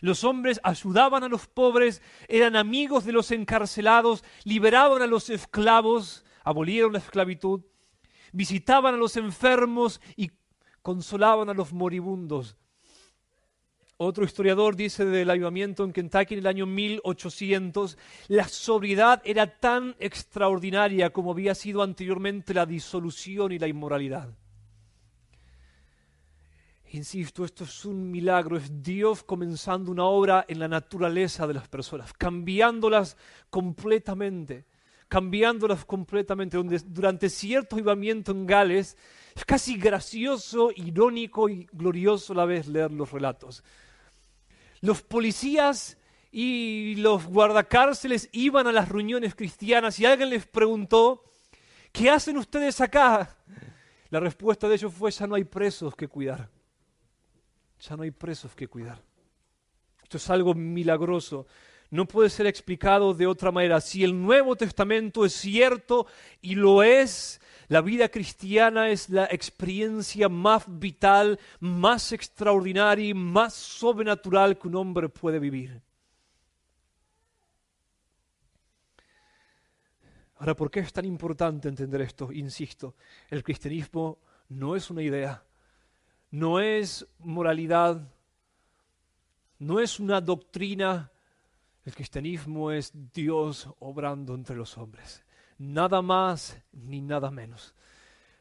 los hombres ayudaban a los pobres, eran amigos de los encarcelados, liberaban a los esclavos, abolieron la esclavitud, visitaban a los enfermos y consolaban a los moribundos. Otro historiador dice del ayuntamiento en Kentucky en el año 1800, la sobriedad era tan extraordinaria como había sido anteriormente la disolución y la inmoralidad. Insisto, esto es un milagro, es Dios comenzando una obra en la naturaleza de las personas, cambiándolas completamente, cambiándolas completamente. durante cierto avivamiento en Gales, es casi gracioso, irónico y glorioso a la vez leer los relatos. Los policías y los guardacárceles iban a las reuniones cristianas y alguien les preguntó, ¿qué hacen ustedes acá? La respuesta de ellos fue, ya no hay presos que cuidar ya no hay presos que cuidar. Esto es algo milagroso. No puede ser explicado de otra manera. Si el Nuevo Testamento es cierto y lo es, la vida cristiana es la experiencia más vital, más extraordinaria y más sobrenatural que un hombre puede vivir. Ahora, ¿por qué es tan importante entender esto? Insisto, el cristianismo no es una idea, no es moralidad, no es una doctrina. El cristianismo es Dios obrando entre los hombres, nada más ni nada menos.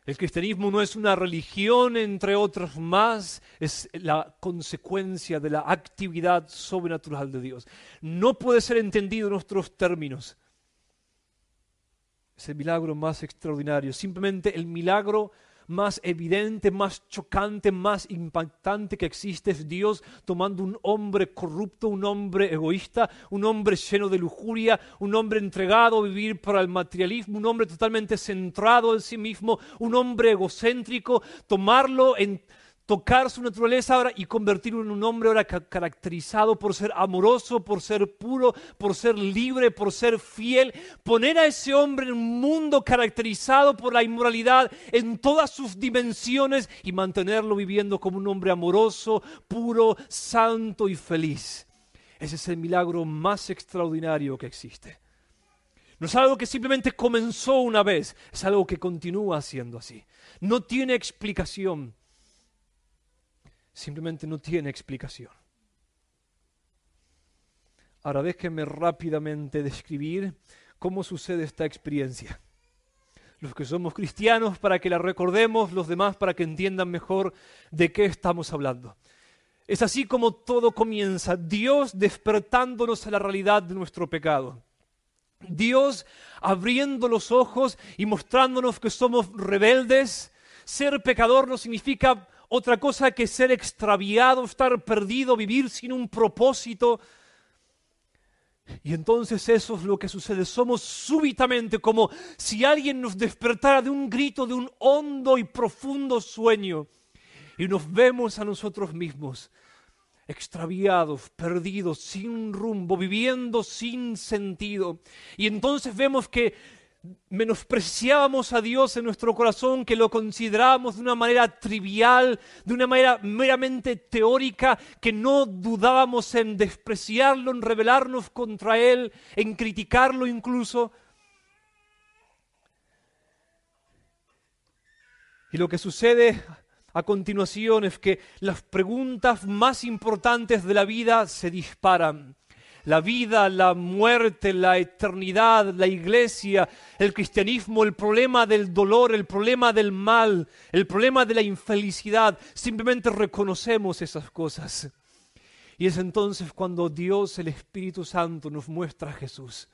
El cristianismo no es una religión, entre otras más, es la consecuencia de la actividad sobrenatural de Dios. No puede ser entendido en nuestros términos. Es el milagro más extraordinario, simplemente el milagro más evidente, más chocante, más impactante que existe es Dios tomando un hombre corrupto, un hombre egoísta, un hombre lleno de lujuria, un hombre entregado a vivir para el materialismo, un hombre totalmente centrado en sí mismo, un hombre egocéntrico, tomarlo en tocar su naturaleza ahora y convertirlo en un hombre ahora caracterizado por ser amoroso, por ser puro, por ser libre, por ser fiel. Poner a ese hombre en un mundo caracterizado por la inmoralidad en todas sus dimensiones y mantenerlo viviendo como un hombre amoroso, puro, santo y feliz. Ese es el milagro más extraordinario que existe. No es algo que simplemente comenzó una vez, es algo que continúa siendo así. No tiene explicación simplemente no tiene explicación. Ahora déjenme rápidamente describir cómo sucede esta experiencia. Los que somos cristianos para que la recordemos, los demás para que entiendan mejor de qué estamos hablando. Es así como todo comienza, Dios despertándonos a la realidad de nuestro pecado. Dios abriendo los ojos y mostrándonos que somos rebeldes. Ser pecador no significa otra cosa que ser extraviado, estar perdido, vivir sin un propósito. Y entonces eso es lo que sucede. Somos súbitamente como si alguien nos despertara de un grito, de un hondo y profundo sueño. Y nos vemos a nosotros mismos extraviados, perdidos, sin rumbo, viviendo sin sentido. Y entonces vemos que menospreciábamos a Dios en nuestro corazón, que lo considerábamos de una manera trivial, de una manera meramente teórica, que no dudábamos en despreciarlo, en rebelarnos contra Él, en criticarlo incluso. Y lo que sucede a continuación es que las preguntas más importantes de la vida se disparan la vida, la muerte, la eternidad, la iglesia, el cristianismo, el problema del dolor, el problema del mal, el problema de la infelicidad. Simplemente reconocemos esas cosas. Y es entonces cuando Dios, el Espíritu Santo, nos muestra a Jesús.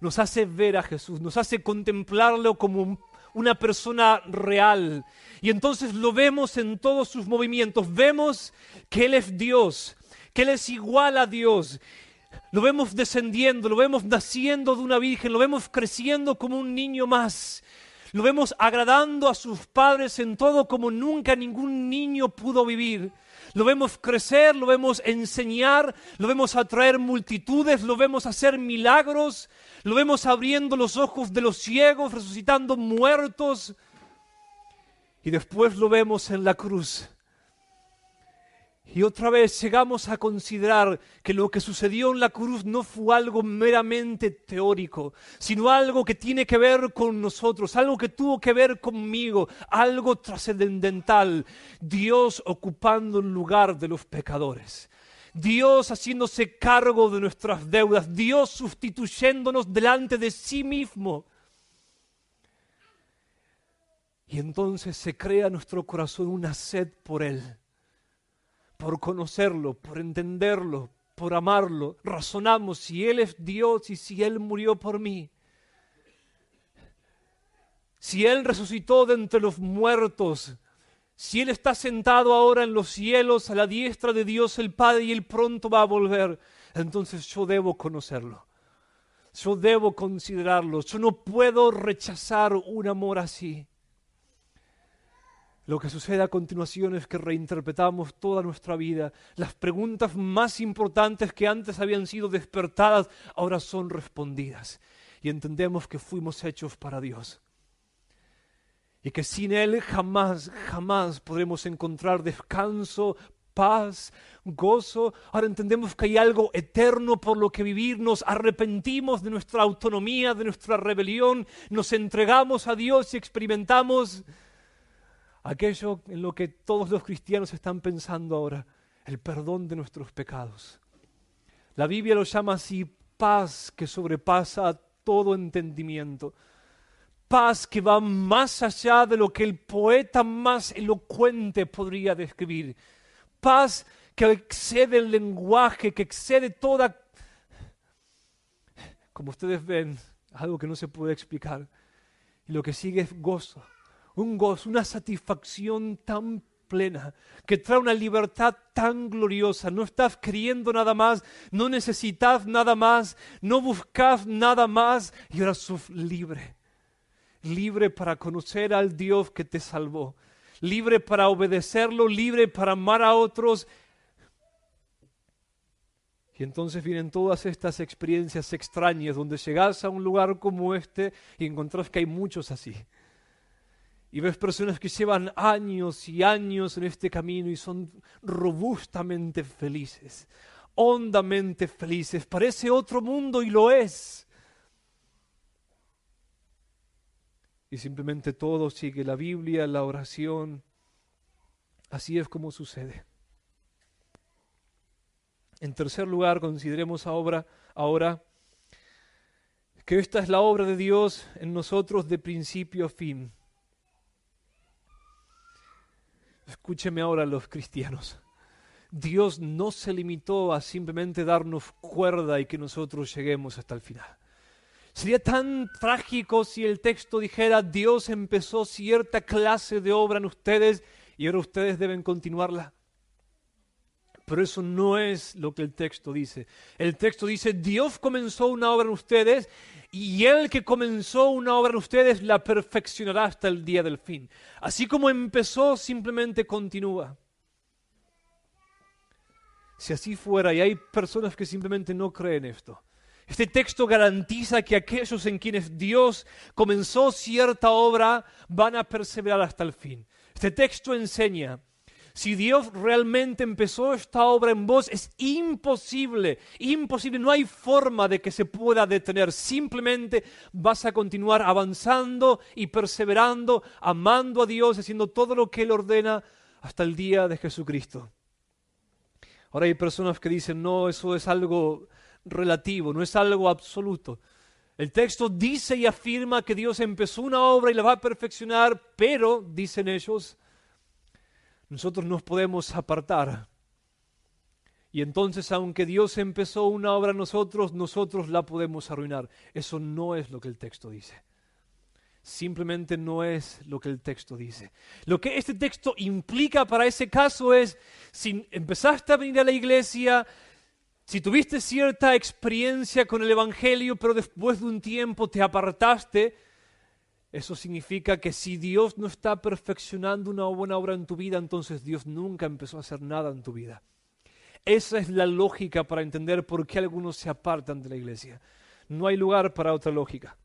Nos hace ver a Jesús, nos hace contemplarlo como una persona real. Y entonces lo vemos en todos sus movimientos. Vemos que Él es Dios, él es igual a Dios. Lo vemos descendiendo, lo vemos naciendo de una virgen, lo vemos creciendo como un niño más. Lo vemos agradando a sus padres en todo como nunca ningún niño pudo vivir. Lo vemos crecer, lo vemos enseñar, lo vemos atraer multitudes, lo vemos hacer milagros, lo vemos abriendo los ojos de los ciegos, resucitando muertos. Y después lo vemos en la cruz, y otra vez llegamos a considerar que lo que sucedió en la cruz no fue algo meramente teórico, sino algo que tiene que ver con nosotros, algo que tuvo que ver conmigo, algo trascendental. Dios ocupando el lugar de los pecadores. Dios haciéndose cargo de nuestras deudas, Dios sustituyéndonos delante de sí mismo. Y entonces se crea en nuestro corazón una sed por Él por conocerlo, por entenderlo, por amarlo. Razonamos si Él es Dios y si Él murió por mí. Si Él resucitó de entre los muertos, si Él está sentado ahora en los cielos a la diestra de Dios el Padre y Él pronto va a volver, entonces yo debo conocerlo. Yo debo considerarlo. Yo no puedo rechazar un amor así. Lo que sucede a continuación es que reinterpretamos toda nuestra vida. Las preguntas más importantes que antes habían sido despertadas ahora son respondidas. Y entendemos que fuimos hechos para Dios. Y que sin Él jamás, jamás podremos encontrar descanso, paz, gozo. Ahora entendemos que hay algo eterno por lo que vivir. Nos arrepentimos de nuestra autonomía, de nuestra rebelión. Nos entregamos a Dios y experimentamos aquello en lo que todos los cristianos están pensando ahora, el perdón de nuestros pecados. La Biblia lo llama así paz que sobrepasa todo entendimiento, paz que va más allá de lo que el poeta más elocuente podría describir, paz que excede el lenguaje, que excede toda... Como ustedes ven, algo que no se puede explicar. Y lo que sigue es gozo, un gozo, una satisfacción tan plena, que trae una libertad tan gloriosa. No estás queriendo nada más, no necesitas nada más, no buscas nada más y ahora sos libre. Libre para conocer al Dios que te salvó, libre para obedecerlo, libre para amar a otros. Y entonces vienen todas estas experiencias extrañas donde llegas a un lugar como este y encontrás que hay muchos así y ves personas que llevan años y años en este camino y son robustamente felices, hondamente felices. Parece otro mundo y lo es. Y simplemente todo sigue la Biblia, la oración. Así es como sucede. En tercer lugar, consideremos ahora, ahora que esta es la obra de Dios en nosotros de principio a fin. Escúcheme ahora los cristianos. Dios no se limitó a simplemente darnos cuerda y que nosotros lleguemos hasta el final. Sería tan trágico si el texto dijera, Dios empezó cierta clase de obra en ustedes y ahora ustedes deben continuarla. Pero eso no es lo que el texto dice. El texto dice, Dios comenzó una obra en ustedes y el que comenzó una obra en ustedes la perfeccionará hasta el día del fin. Así como empezó, simplemente continúa. Si así fuera, y hay personas que simplemente no creen esto, este texto garantiza que aquellos en quienes Dios comenzó cierta obra van a perseverar hasta el fin. Este texto enseña si Dios realmente empezó esta obra en vos, es imposible, imposible, no hay forma de que se pueda detener. Simplemente vas a continuar avanzando y perseverando, amando a Dios, haciendo todo lo que Él ordena hasta el día de Jesucristo. Ahora hay personas que dicen, no, eso es algo relativo, no es algo absoluto. El texto dice y afirma que Dios empezó una obra y la va a perfeccionar, pero, dicen ellos, nosotros nos podemos apartar. Y entonces, aunque Dios empezó una obra en nosotros, nosotros la podemos arruinar. Eso no es lo que el texto dice. Simplemente no es lo que el texto dice. Lo que este texto implica para ese caso es, si empezaste a venir a la iglesia, si tuviste cierta experiencia con el Evangelio, pero después de un tiempo te apartaste, eso significa que si Dios no está perfeccionando una buena obra en tu vida, entonces Dios nunca empezó a hacer nada en tu vida. Esa es la lógica para entender por qué algunos se apartan de la iglesia. No hay lugar para otra lógica.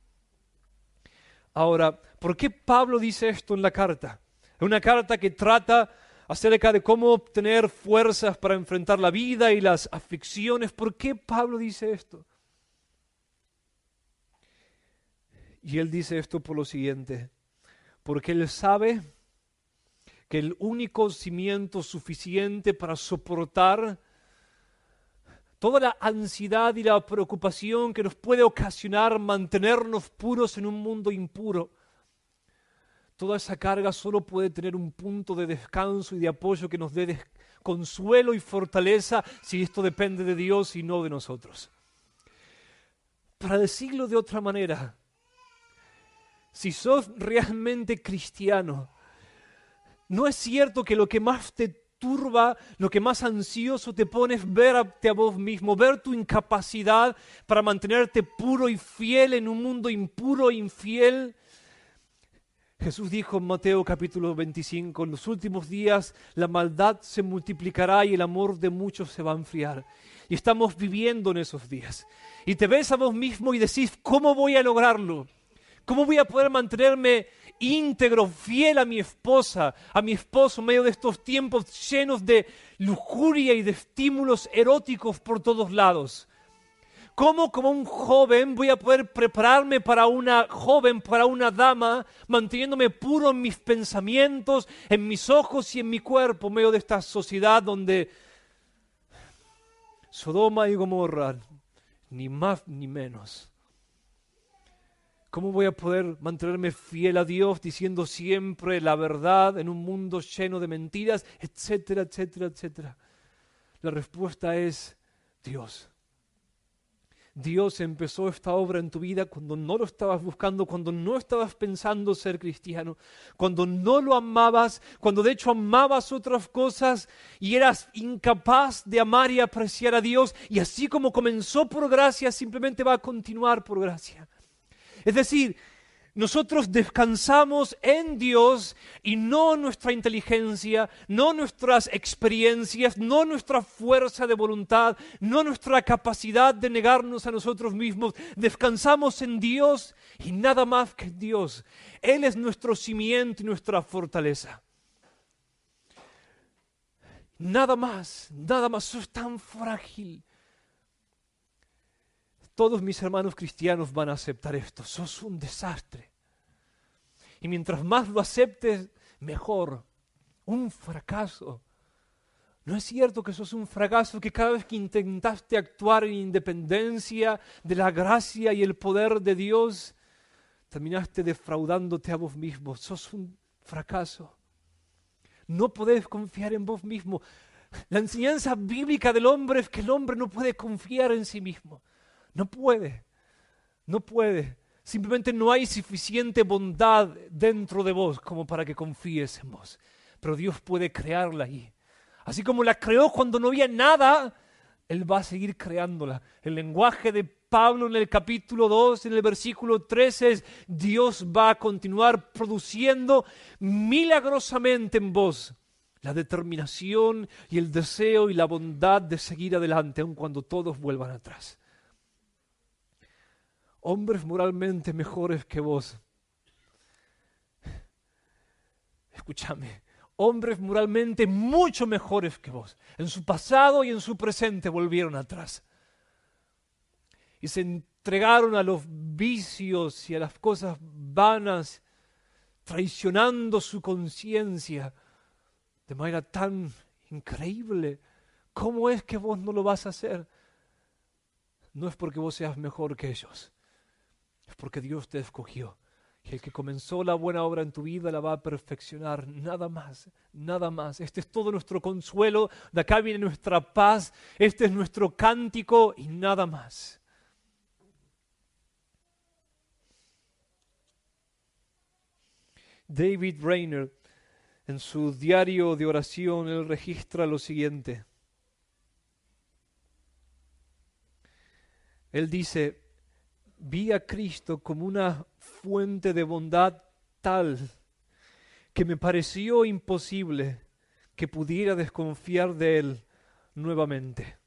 Ahora, ¿por qué Pablo dice esto en la carta? Es Una carta que trata acerca de cómo obtener fuerzas para enfrentar la vida y las aflicciones. ¿Por qué Pablo dice esto? Y él dice esto por lo siguiente, porque él sabe que el único cimiento suficiente para soportar toda la ansiedad y la preocupación que nos puede ocasionar mantenernos puros en un mundo impuro, toda esa carga solo puede tener un punto de descanso y de apoyo que nos dé consuelo y fortaleza si esto depende de Dios y no de nosotros. Para decirlo de otra manera, si sos realmente cristiano, ¿no es cierto que lo que más te turba, lo que más ansioso te pones verte a vos mismo, ver tu incapacidad para mantenerte puro y fiel en un mundo impuro e infiel? Jesús dijo en Mateo capítulo 25, en los últimos días la maldad se multiplicará y el amor de muchos se va a enfriar. Y estamos viviendo en esos días. Y te ves a vos mismo y decís, ¿cómo voy a lograrlo? ¿Cómo voy a poder mantenerme íntegro, fiel a mi esposa, a mi esposo, en medio de estos tiempos llenos de lujuria y de estímulos eróticos por todos lados? ¿Cómo como un joven voy a poder prepararme para una joven, para una dama, manteniéndome puro en mis pensamientos, en mis ojos y en mi cuerpo, en medio de esta sociedad donde Sodoma y Gomorra, ni más ni menos, ¿Cómo voy a poder mantenerme fiel a Dios diciendo siempre la verdad en un mundo lleno de mentiras, etcétera, etcétera, etcétera? La respuesta es Dios. Dios empezó esta obra en tu vida cuando no lo estabas buscando, cuando no estabas pensando ser cristiano, cuando no lo amabas, cuando de hecho amabas otras cosas y eras incapaz de amar y apreciar a Dios. Y así como comenzó por gracia, simplemente va a continuar por gracia. Es decir, nosotros descansamos en Dios y no nuestra inteligencia, no nuestras experiencias, no nuestra fuerza de voluntad, no nuestra capacidad de negarnos a nosotros mismos. Descansamos en Dios y nada más que Dios. Él es nuestro cimiento y nuestra fortaleza. Nada más, nada más, es tan frágil todos mis hermanos cristianos van a aceptar esto. Sos un desastre. Y mientras más lo aceptes, mejor. Un fracaso. ¿No es cierto que sos un fracaso que cada vez que intentaste actuar en independencia de la gracia y el poder de Dios, terminaste defraudándote a vos mismo? Sos un fracaso. No podés confiar en vos mismo. La enseñanza bíblica del hombre es que el hombre no puede confiar en sí mismo. No puede, no puede. Simplemente no hay suficiente bondad dentro de vos como para que confíes en vos. Pero Dios puede crearla ahí. Así como la creó cuando no había nada, Él va a seguir creándola. El lenguaje de Pablo en el capítulo 2, en el versículo 13, es, Dios va a continuar produciendo milagrosamente en vos la determinación y el deseo y la bondad de seguir adelante, aun cuando todos vuelvan atrás hombres moralmente mejores que vos. Escúchame, hombres moralmente mucho mejores que vos. En su pasado y en su presente volvieron atrás. Y se entregaron a los vicios y a las cosas vanas, traicionando su conciencia de manera tan increíble. ¿Cómo es que vos no lo vas a hacer? No es porque vos seas mejor que ellos es porque Dios te escogió. Y el que comenzó la buena obra en tu vida la va a perfeccionar. Nada más, nada más. Este es todo nuestro consuelo. De acá viene nuestra paz. Este es nuestro cántico y nada más. David Rayner, en su diario de oración, él registra lo siguiente. Él dice, vi a Cristo como una fuente de bondad tal que me pareció imposible que pudiera desconfiar de Él nuevamente,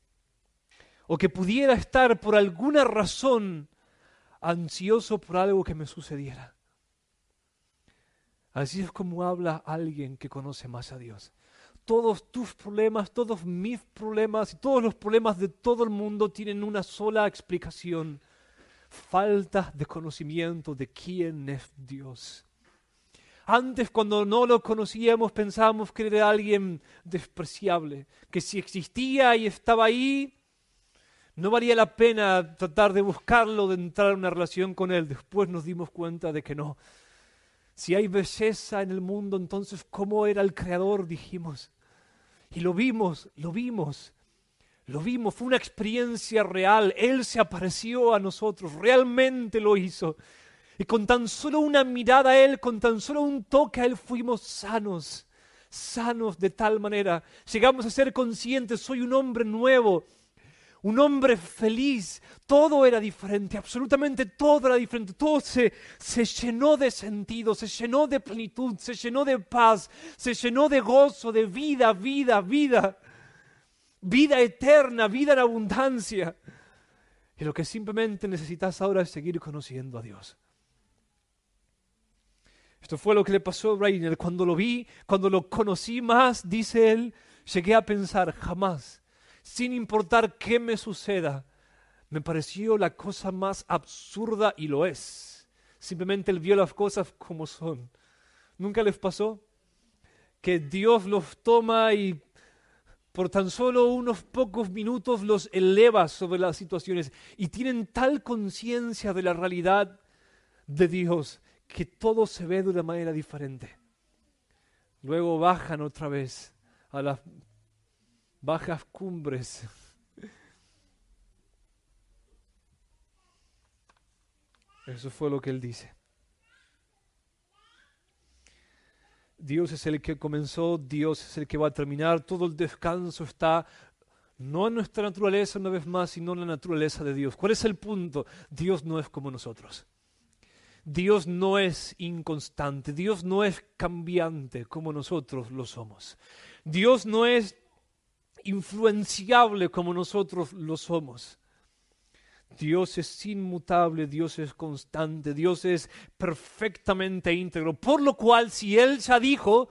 o que pudiera estar por alguna razón ansioso por algo que me sucediera. Así es como habla alguien que conoce más a Dios. Todos tus problemas, todos mis problemas y todos los problemas de todo el mundo tienen una sola explicación falta de conocimiento de quién es Dios. Antes, cuando no lo conocíamos, pensábamos que era alguien despreciable, que si existía y estaba ahí, no valía la pena tratar de buscarlo, de entrar en una relación con él. Después nos dimos cuenta de que no. Si hay belleza en el mundo, entonces, ¿cómo era el Creador? Dijimos. Y lo vimos, lo vimos. Lo vimos, fue una experiencia real. Él se apareció a nosotros, realmente lo hizo. Y con tan solo una mirada a Él, con tan solo un toque a Él, fuimos sanos, sanos de tal manera. Llegamos a ser conscientes, soy un hombre nuevo, un hombre feliz. Todo era diferente, absolutamente todo era diferente. Todo se, se llenó de sentido, se llenó de plenitud, se llenó de paz, se llenó de gozo, de vida, vida, vida vida eterna, vida en abundancia. Y lo que simplemente necesitas ahora es seguir conociendo a Dios. Esto fue lo que le pasó a Rainer. Cuando lo vi, cuando lo conocí más, dice él, llegué a pensar, jamás, sin importar qué me suceda, me pareció la cosa más absurda y lo es. Simplemente él vio las cosas como son. ¿Nunca les pasó? Que Dios los toma y por tan solo unos pocos minutos los eleva sobre las situaciones y tienen tal conciencia de la realidad de Dios que todo se ve de una manera diferente. Luego bajan otra vez a las bajas cumbres. Eso fue lo que él dice. Dios es el que comenzó, Dios es el que va a terminar, todo el descanso está no en nuestra naturaleza una vez más, sino en la naturaleza de Dios. ¿Cuál es el punto? Dios no es como nosotros. Dios no es inconstante, Dios no es cambiante como nosotros lo somos. Dios no es influenciable como nosotros lo somos. Dios es inmutable, Dios es constante, Dios es perfectamente íntegro. Por lo cual, si Él ya dijo,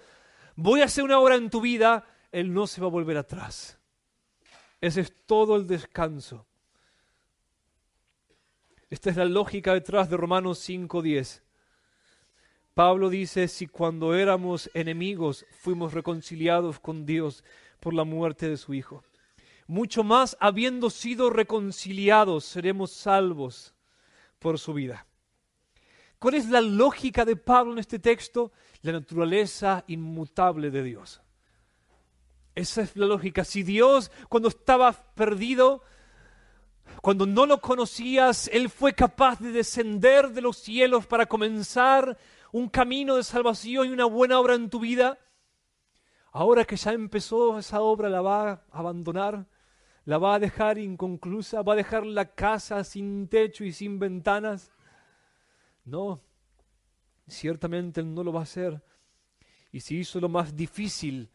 voy a hacer una obra en tu vida, Él no se va a volver atrás. Ese es todo el descanso. Esta es la lógica detrás de Romanos 5.10. Pablo dice, si cuando éramos enemigos fuimos reconciliados con Dios por la muerte de su Hijo mucho más habiendo sido reconciliados seremos salvos por su vida. ¿Cuál es la lógica de Pablo en este texto? La naturaleza inmutable de Dios. Esa es la lógica. Si Dios cuando estaba perdido, cuando no lo conocías, Él fue capaz de descender de los cielos para comenzar un camino de salvación y una buena obra en tu vida, ahora que ya empezó esa obra, la va a abandonar la va a dejar inconclusa, va a dejar la casa sin techo y sin ventanas. No, ciertamente no lo va a hacer. Y si hizo lo más difícil,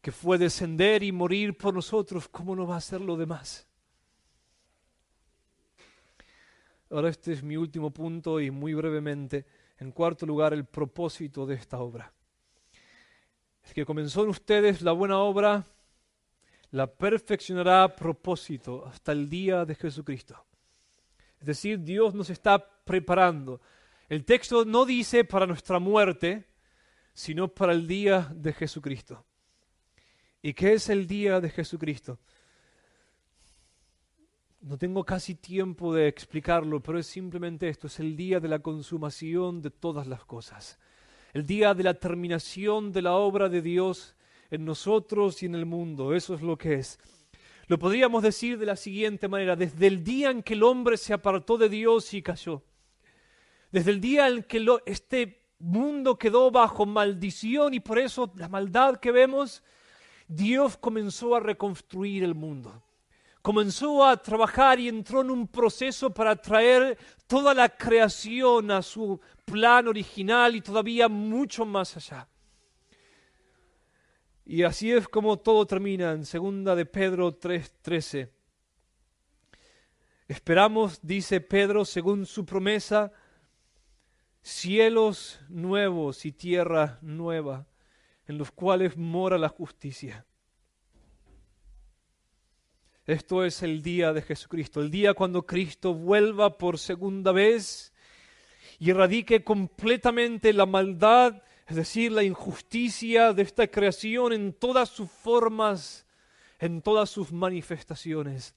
que fue descender y morir por nosotros, ¿cómo no va a hacer lo demás? Ahora este es mi último punto y muy brevemente, en cuarto lugar, el propósito de esta obra. Es que comenzó en ustedes la buena obra la perfeccionará a propósito hasta el día de Jesucristo. Es decir, Dios nos está preparando. El texto no dice para nuestra muerte, sino para el día de Jesucristo. ¿Y qué es el día de Jesucristo? No tengo casi tiempo de explicarlo, pero es simplemente esto, es el día de la consumación de todas las cosas, el día de la terminación de la obra de Dios en nosotros y en el mundo. Eso es lo que es. Lo podríamos decir de la siguiente manera, desde el día en que el hombre se apartó de Dios y cayó, desde el día en que este mundo quedó bajo maldición y por eso la maldad que vemos, Dios comenzó a reconstruir el mundo. Comenzó a trabajar y entró en un proceso para traer toda la creación a su plan original y todavía mucho más allá. Y así es como todo termina en segunda de Pedro 3:13. Esperamos, dice Pedro, según su promesa, cielos nuevos y tierra nueva, en los cuales mora la justicia. Esto es el día de Jesucristo, el día cuando Cristo vuelva por segunda vez y erradique completamente la maldad es decir, la injusticia de esta creación en todas sus formas, en todas sus manifestaciones.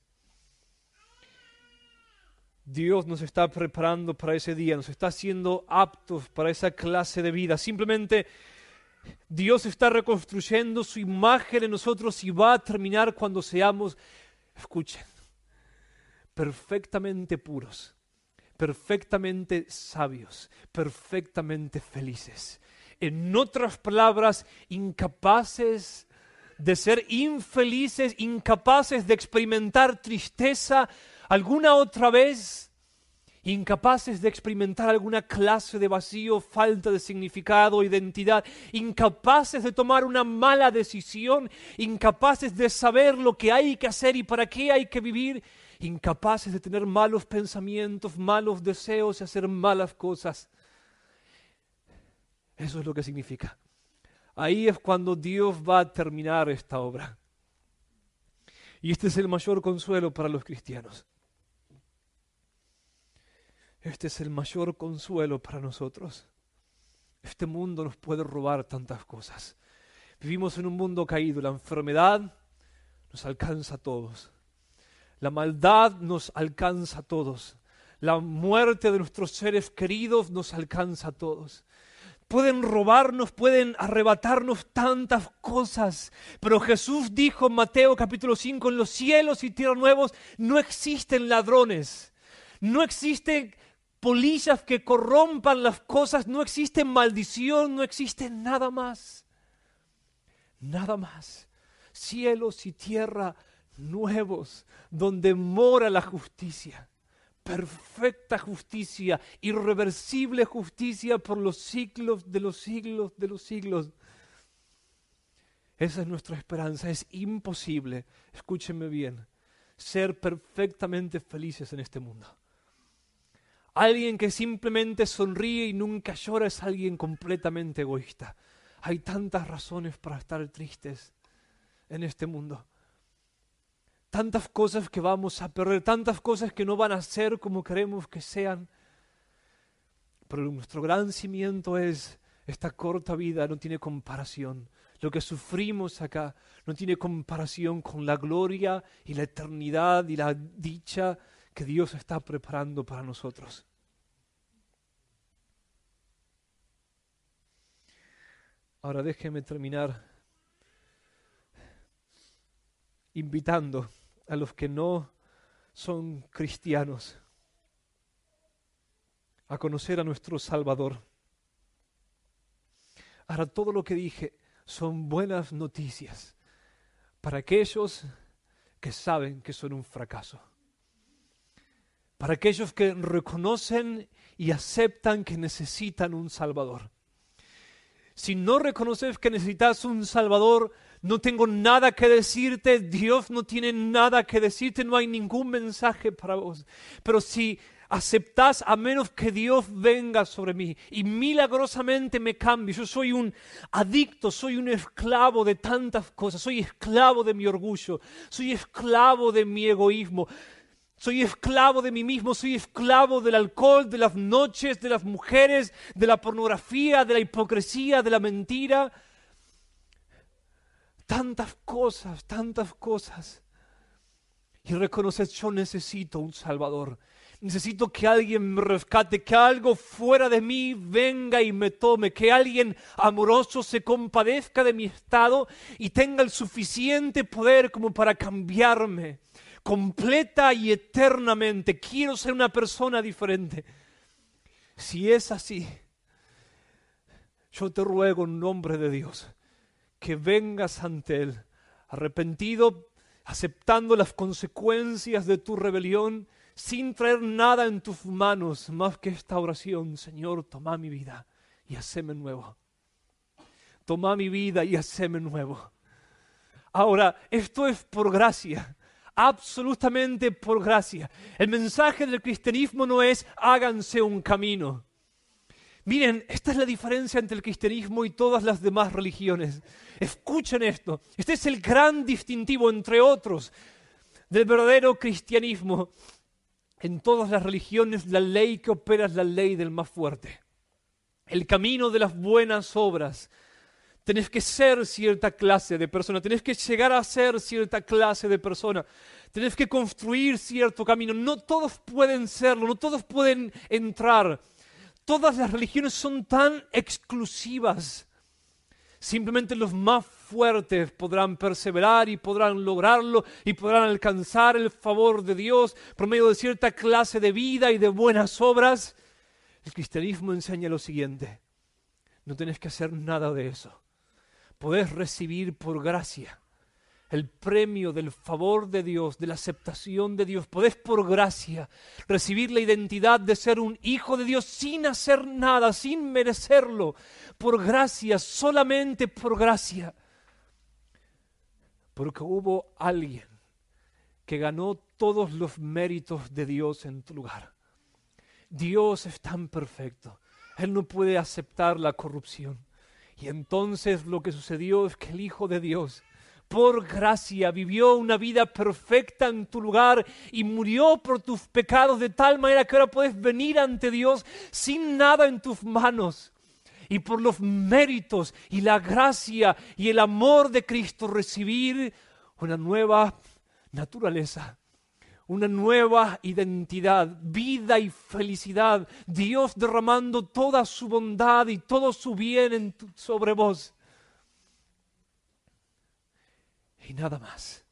Dios nos está preparando para ese día, nos está haciendo aptos para esa clase de vida. Simplemente Dios está reconstruyendo su imagen en nosotros y va a terminar cuando seamos, escuchen, perfectamente puros, perfectamente sabios, perfectamente felices, en otras palabras, incapaces de ser infelices, incapaces de experimentar tristeza alguna otra vez, incapaces de experimentar alguna clase de vacío, falta de significado, identidad, incapaces de tomar una mala decisión, incapaces de saber lo que hay que hacer y para qué hay que vivir, incapaces de tener malos pensamientos, malos deseos y hacer malas cosas. Eso es lo que significa. Ahí es cuando Dios va a terminar esta obra. Y este es el mayor consuelo para los cristianos. Este es el mayor consuelo para nosotros. Este mundo nos puede robar tantas cosas. Vivimos en un mundo caído. La enfermedad nos alcanza a todos. La maldad nos alcanza a todos. La muerte de nuestros seres queridos nos alcanza a todos pueden robarnos, pueden arrebatarnos tantas cosas. Pero Jesús dijo en Mateo capítulo 5, en los cielos y tierra nuevos no existen ladrones, no existen policías que corrompan las cosas, no existe maldición, no existe nada más. Nada más. Cielos y tierra nuevos donde mora la justicia perfecta justicia, irreversible justicia por los siglos de los siglos de los siglos. Esa es nuestra esperanza. Es imposible, escúchenme bien, ser perfectamente felices en este mundo. Alguien que simplemente sonríe y nunca llora es alguien completamente egoísta. Hay tantas razones para estar tristes en este mundo tantas cosas que vamos a perder, tantas cosas que no van a ser como queremos que sean. Pero nuestro gran cimiento es esta corta vida, no tiene comparación. Lo que sufrimos acá no tiene comparación con la gloria y la eternidad y la dicha que Dios está preparando para nosotros. Ahora déjeme terminar invitando a los que no son cristianos a conocer a nuestro Salvador. Ahora todo lo que dije son buenas noticias para aquellos que saben que son un fracaso, para aquellos que reconocen y aceptan que necesitan un Salvador. Si no reconoces que necesitas un Salvador, no tengo nada que decirte, Dios no tiene nada que decirte, no hay ningún mensaje para vos. Pero si aceptás a menos que Dios venga sobre mí y milagrosamente me cambie, yo soy un adicto, soy un esclavo de tantas cosas, soy esclavo de mi orgullo, soy esclavo de mi egoísmo. Soy esclavo de mí mismo, soy esclavo del alcohol, de las noches, de las mujeres, de la pornografía, de la hipocresía, de la mentira tantas cosas, tantas cosas. Y reconocer, yo necesito un Salvador. Necesito que alguien me rescate, que algo fuera de mí venga y me tome, que alguien amoroso se compadezca de mi estado y tenga el suficiente poder como para cambiarme completa y eternamente. Quiero ser una persona diferente. Si es así, yo te ruego en nombre de Dios que vengas ante Él, arrepentido, aceptando las consecuencias de tu rebelión, sin traer nada en tus manos más que esta oración, Señor, toma mi vida y haceme nuevo. Toma mi vida y haceme nuevo. Ahora, esto es por gracia, absolutamente por gracia. El mensaje del cristianismo no es háganse un camino. Miren, esta es la diferencia entre el cristianismo y todas las demás religiones. Escuchen esto. Este es el gran distintivo, entre otros, del verdadero cristianismo. En todas las religiones la ley que opera es la ley del más fuerte. El camino de las buenas obras. Tenés que ser cierta clase de persona, tenés que llegar a ser cierta clase de persona, tenés que construir cierto camino. No todos pueden serlo, no todos pueden entrar todas las religiones son tan exclusivas. Simplemente los más fuertes podrán perseverar y podrán lograrlo y podrán alcanzar el favor de Dios por medio de cierta clase de vida y de buenas obras. El cristianismo enseña lo siguiente. No tenés que hacer nada de eso. Podés recibir por gracia el premio del favor de Dios, de la aceptación de Dios. Podés por gracia recibir la identidad de ser un hijo de Dios sin hacer nada, sin merecerlo. Por gracia, solamente por gracia. Porque hubo alguien que ganó todos los méritos de Dios en tu lugar. Dios es tan perfecto. Él no puede aceptar la corrupción. Y entonces lo que sucedió es que el Hijo de Dios por gracia, vivió una vida perfecta en tu lugar y murió por tus pecados de tal manera que ahora puedes venir ante Dios sin nada en tus manos. Y por los méritos y la gracia y el amor de Cristo recibir una nueva naturaleza, una nueva identidad, vida y felicidad. Dios derramando toda su bondad y todo su bien sobre vos. y nada más.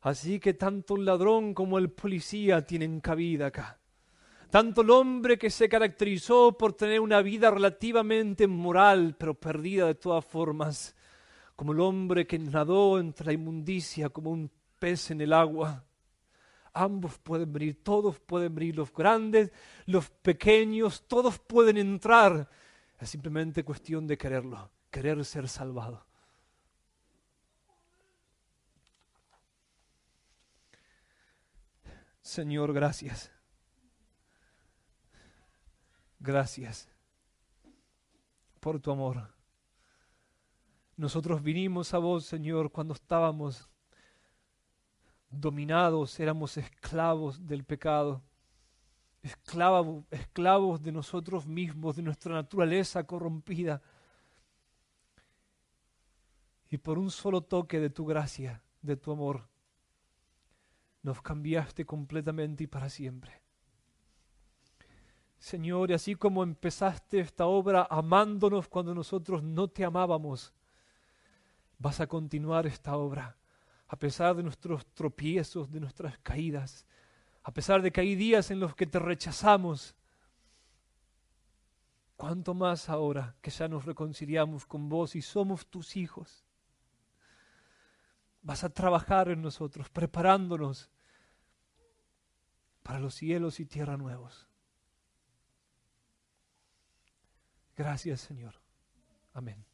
Así que tanto el ladrón como el policía tienen cabida acá. Tanto el hombre que se caracterizó por tener una vida relativamente moral, pero perdida de todas formas, como el hombre que nadó entre la inmundicia como un pez en el agua. Ambos pueden venir, todos pueden venir, los grandes, los pequeños, todos pueden entrar. Es simplemente cuestión de quererlo, querer ser salvado. Señor, gracias. Gracias por tu amor. Nosotros vinimos a vos, Señor, cuando estábamos dominados, éramos esclavos del pecado, esclavos, de nosotros mismos, de nuestra naturaleza corrompida. Y por un solo toque de tu gracia, de tu amor, nos cambiaste completamente y para siempre. Señor, y así como empezaste esta obra amándonos cuando nosotros no te amábamos, vas a continuar esta obra, a pesar de nuestros tropiezos, de nuestras caídas, a pesar de que hay días en los que te rechazamos. Cuánto más ahora que ya nos reconciliamos con vos y somos tus hijos. Vas a trabajar en nosotros, preparándonos para los cielos y tierra nuevos. Gracias, Señor. Amén.